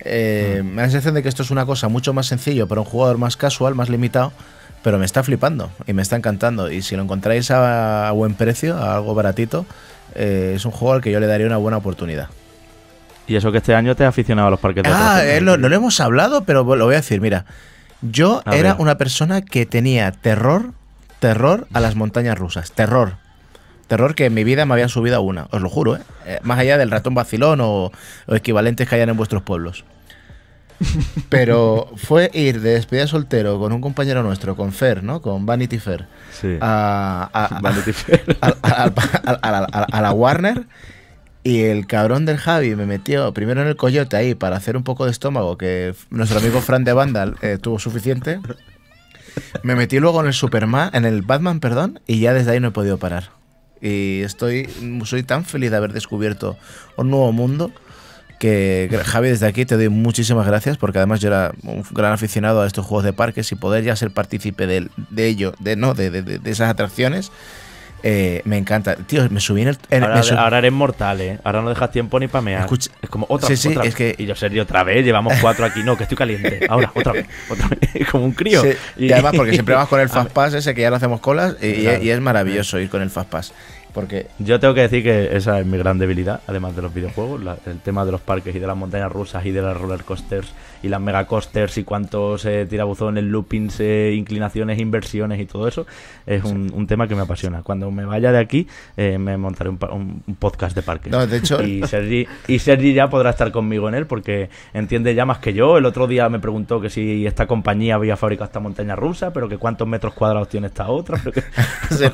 eh, mm. me da la sensación de que esto es una cosa mucho más sencillo para un jugador más casual, más limitado pero me está flipando y me está encantando. Y si lo encontráis a, buen precio, a algo baratito, eh, es un juego al que yo le daría una buena oportunidad. Y eso que este año te has aficionado a los parques de Ah, eh, no, lo hemos hablado, pero lo voy a decir. Mira, yo era una persona que tenía terror, terror a las montañas rusas. Terror. Terror que en mi vida me habían subido a una, os lo juro, ¿eh? eh más allá del ratón vacilón o, o equivalentes que hayan en vuestros pueblos. Pero fue ir de despedida soltero con un compañero nuestro, con Fer, ¿no? Con Vanity Fair. Sí. A, a, Vanity Fair. A, la Warner. Y el cabrón del Javi me metió primero en el coyote ahí para hacer un poco de estómago, que nuestro amigo Fran de Vandal eh, tuvo suficiente. Me metí luego en el Superman, en el Batman, perdón, y ya desde ahí no he podido parar. Y estoy, soy tan feliz de haber descubierto un nuevo mundo que Javi, desde aquí te doy muchísimas gracias porque además yo era un gran aficionado a estos juegos de parques y poder ya ser partícipe de, de ello, de no, de, de, esas atracciones. Eh, me encanta. Tío, me subí en el. ahora, eres mortal, ¿eh? Ahora no dejas tiempo ni para mear. Es como otra, sí, sí, Es que... Y yo, serio, otra vez. Llevamos cuatro aquí. No, que estoy caliente. Ahora, otra vez. como un crío. Y... además, porque siempre vas con el Fast Pass ese que ya lo hacemos colas. Y, y es maravilloso ir con el Fast Pass. Porque... Yo tengo que decir que esa es mi gran debilidad, además de los videojuegos, el tema de los parques y de las montañas rusas y de las roller coasters y las megacosters y cuántos tirabuzones, loopings, looping inclinaciones, inversiones y todo eso, es un, tema que me apasiona. Cuando me vaya de aquí, eh, me montaré un, podcast de parque. de hecho... Y eh, Sergi, y Sergi ya podrá estar conmigo en él porque entiende ya más que yo. El otro día me preguntó que si esta compañía había fabricado esta montaña rusa, pero que cuántos metros cuadrados tiene esta otra. de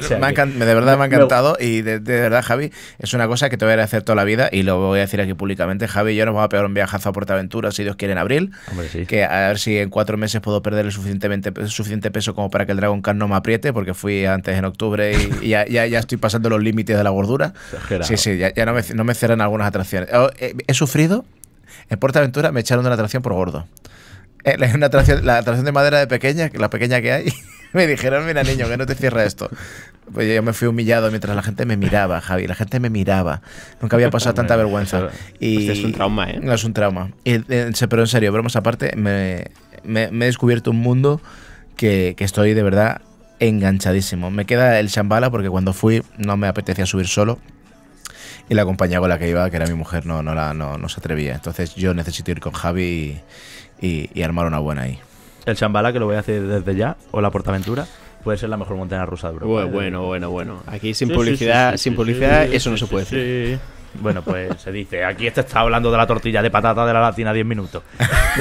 verdad me ha encantado y de, verdad, Javi, es una cosa que te voy a agradecer toda la vida y lo voy a decir aquí públicamente. Javi yo nos vamos a pegar un viajazo a Portaventura si Dios quiere en abril. Que a ver si en cuatro meses puedo perder suficientemente, suficiente peso como para que el Dragon Khan no me apriete, porque fui antes en octubre y, ya, estoy pasando los límites de la gordura. Sí, sí, ya, no, me, no, cierran algunas atracciones. Oh, eh, he, sufrido. En aventura me echaron de una atracción por gordo. Eh, una la atracción de madera de pequeña, la pequeña que hay, me dijeron, mira niño, que no te cierra esto. Pues yo me fui humillado mientras la gente me miraba, Javi. La gente me miraba. Nunca había pasado tanta vergüenza. Este es un trauma, ¿eh? es un trauma. Eh, pero en serio, bromas aparte, me, he descubierto un mundo que, estoy de verdad enganchadísimo. Me queda el Shambhala porque cuando fui no me apetecía subir solo. Y la compañía con la que iba, que era mi mujer, no, no, la, no, se atrevía. Entonces yo necesito ir con Javi y, armar una buena ahí. ¿El Chambala que lo voy a hacer desde ya? ¿O la Portaventura? puede ser la mejor montaña rusa de Bueno, bueno, bueno. Aquí sin publicidad, sin publicidad eso no se puede decir. Bueno, pues se dice, aquí este está hablando de la tortilla de patata de la latina 10 minutos.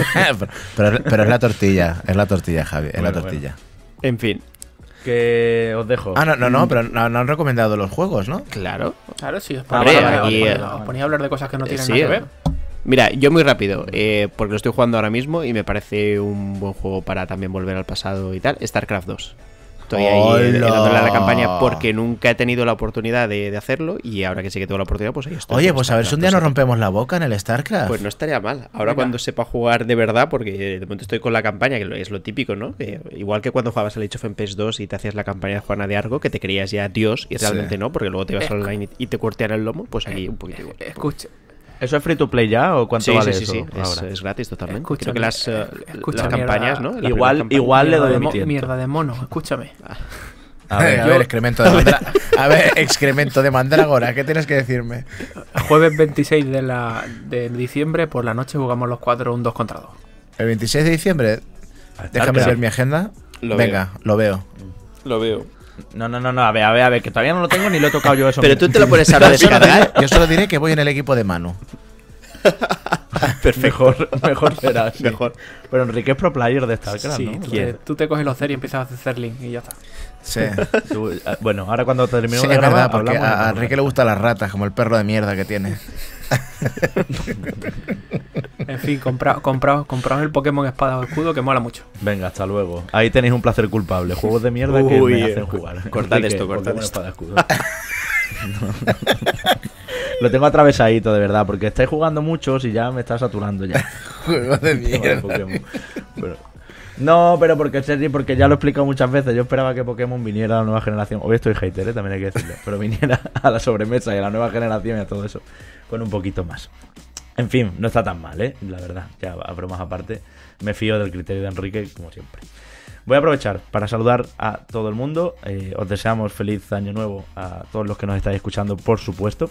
pero, es la tortilla, es la tortilla, Javi, es la tortilla. En fin, que os dejo. Ah, no, no, no, pero no, han recomendado los juegos, ¿no? Claro. Claro, sí. Os ah, ponía, ponía eh, a hablar de cosas que no eh, tienen nada que eh. ver. Mira, yo muy rápido, porque lo estoy jugando ahora mismo y me parece un buen juego para también volver al pasado y tal, StarCraft 2. Estoy ahí en eh, la campaña porque nunca he tenido la oportunidad de, hacerlo y ahora que sí que tengo la oportunidad, pues ahí estoy. Oye, pues, pues a ver si un día nos pues rompemos la boca en el StarCraft. Pues no estaría mal. Ahora cuando sepa jugar de verdad, porque de momento estoy con la campaña, que es lo típico, ¿no? igual que cuando jugabas al Age of Empires 2 y te hacías la campaña de Juana de Argo, que te creías ya Dios y realmente no, porque luego te ibas online y te cortean el lomo, pues ahí un poquito igual. Escucha. ¿Eso es free to play ya o cuánto vale vale sí, sí, Sí, es, es, gratis totalmente. Escucha que las, eh, eh, campañas, ¿no? igual, igual le doy Mierda de mono, escúchame. A ver, excremento de mandra... a ver, excremento de mandrágora, ¿qué tienes que decirme? Jueves 26 de, la, de diciembre por la noche jugamos los cuatro un 2 contra 2. ¿El 26 de diciembre? Déjame ver mi agenda. Venga, lo veo. Lo veo. No, no, no, no, a ver, a ver, a ver, que todavía no lo tengo ni lo he tocado yo eso. Pero tú te lo pones ahora descargar. ¿eh? Yo solo diré que voy en el equipo de mano. Perfecto. Mejor, mejor será. Mejor. Pero Enrique es pro player de StarCraft, sí, ¿no? Tú te, coges los cer y empiezas a hacer Zerling y ya está. Sí. Ah, bueno, ahora cuando terminemos de grabar, verdad, porque a, Enrique le gustan las ratas, como el perro de mierda que tiene. en fin, compraos, el Pokémon Espada o Escudo que mola mucho. Venga, hasta luego. Ahí tenéis un placer culpable. Juegos de mierda que me hacen eh, jugar. Cortad esto, cortad esto. escudo. Lo tengo atravesadito, de verdad, porque estáis jugando muchos y ya me está saturando ya. Juegos de mierda. No, pero porque porque ya lo he explicado muchas veces. Yo esperaba que Pokémon viniera a la nueva generación. Hoy estoy hater, ¿eh? también hay que decirlo. Pero viniera a la sobremesa y a la nueva generación y a todo eso. Con un poquito más. En fin, no está tan mal, ¿eh? La verdad. Ya, a bromas aparte. Me fío del criterio de Enrique, como siempre. Voy a aprovechar para saludar a todo el mundo. Eh, os deseamos feliz año nuevo a todos los que nos estáis escuchando, por supuesto.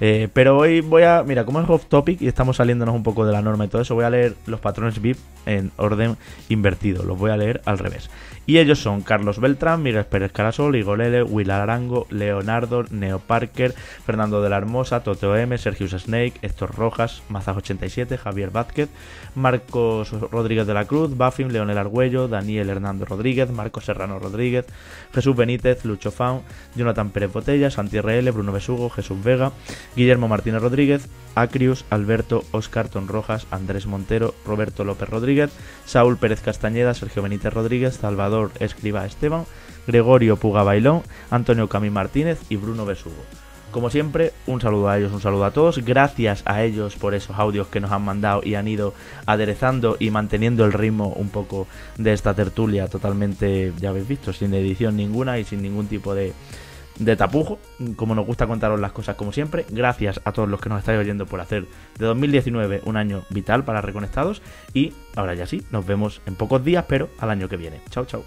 Eh, pero hoy voy a. Mira, como es off topic y estamos saliéndonos un poco de la norma y todo eso, voy a leer los patrones VIP en orden invertido. Los voy a leer al revés. Y ellos son Carlos Beltrán, Miguel Pérez Carasol, Igolele, Will Arango, Leonardo, Neo Parker, Fernando de la Hermosa, Toto M, Sergio Snake, Héctor Rojas, Mazas87, Javier Vázquez, Marcos Rodríguez de la Cruz, Baffin, Leonel Argüello, Daniel Hernando Rodríguez, Marcos Serrano Rodríguez, Jesús Benítez, Lucho Faun, Jonathan Pérez Botella, Santi RL, Bruno Besugo, Jesús Vega. Guillermo Martínez Rodríguez, Acrius, Alberto, Oscar Rojas, Andrés Montero, Roberto López Rodríguez, Saúl Pérez Castañeda, Sergio Benítez Rodríguez, Salvador Escriba Esteban, Gregorio Puga Bailón, Antonio Camín Martínez y Bruno Besugo. Como siempre, un saludo a ellos, un saludo a todos. Gracias a ellos por esos audios que nos han mandado y han ido aderezando y manteniendo el ritmo un poco de esta tertulia totalmente, ya habéis visto, sin edición ninguna y sin ningún tipo de, de tapujo, como nos gusta contaros las cosas como siempre. Gracias a todos los que nos estáis oyendo por hacer de 2019 un año vital para Reconectados y ahora ya sí, nos vemos en pocos días, pero al año que viene. Chao, chao.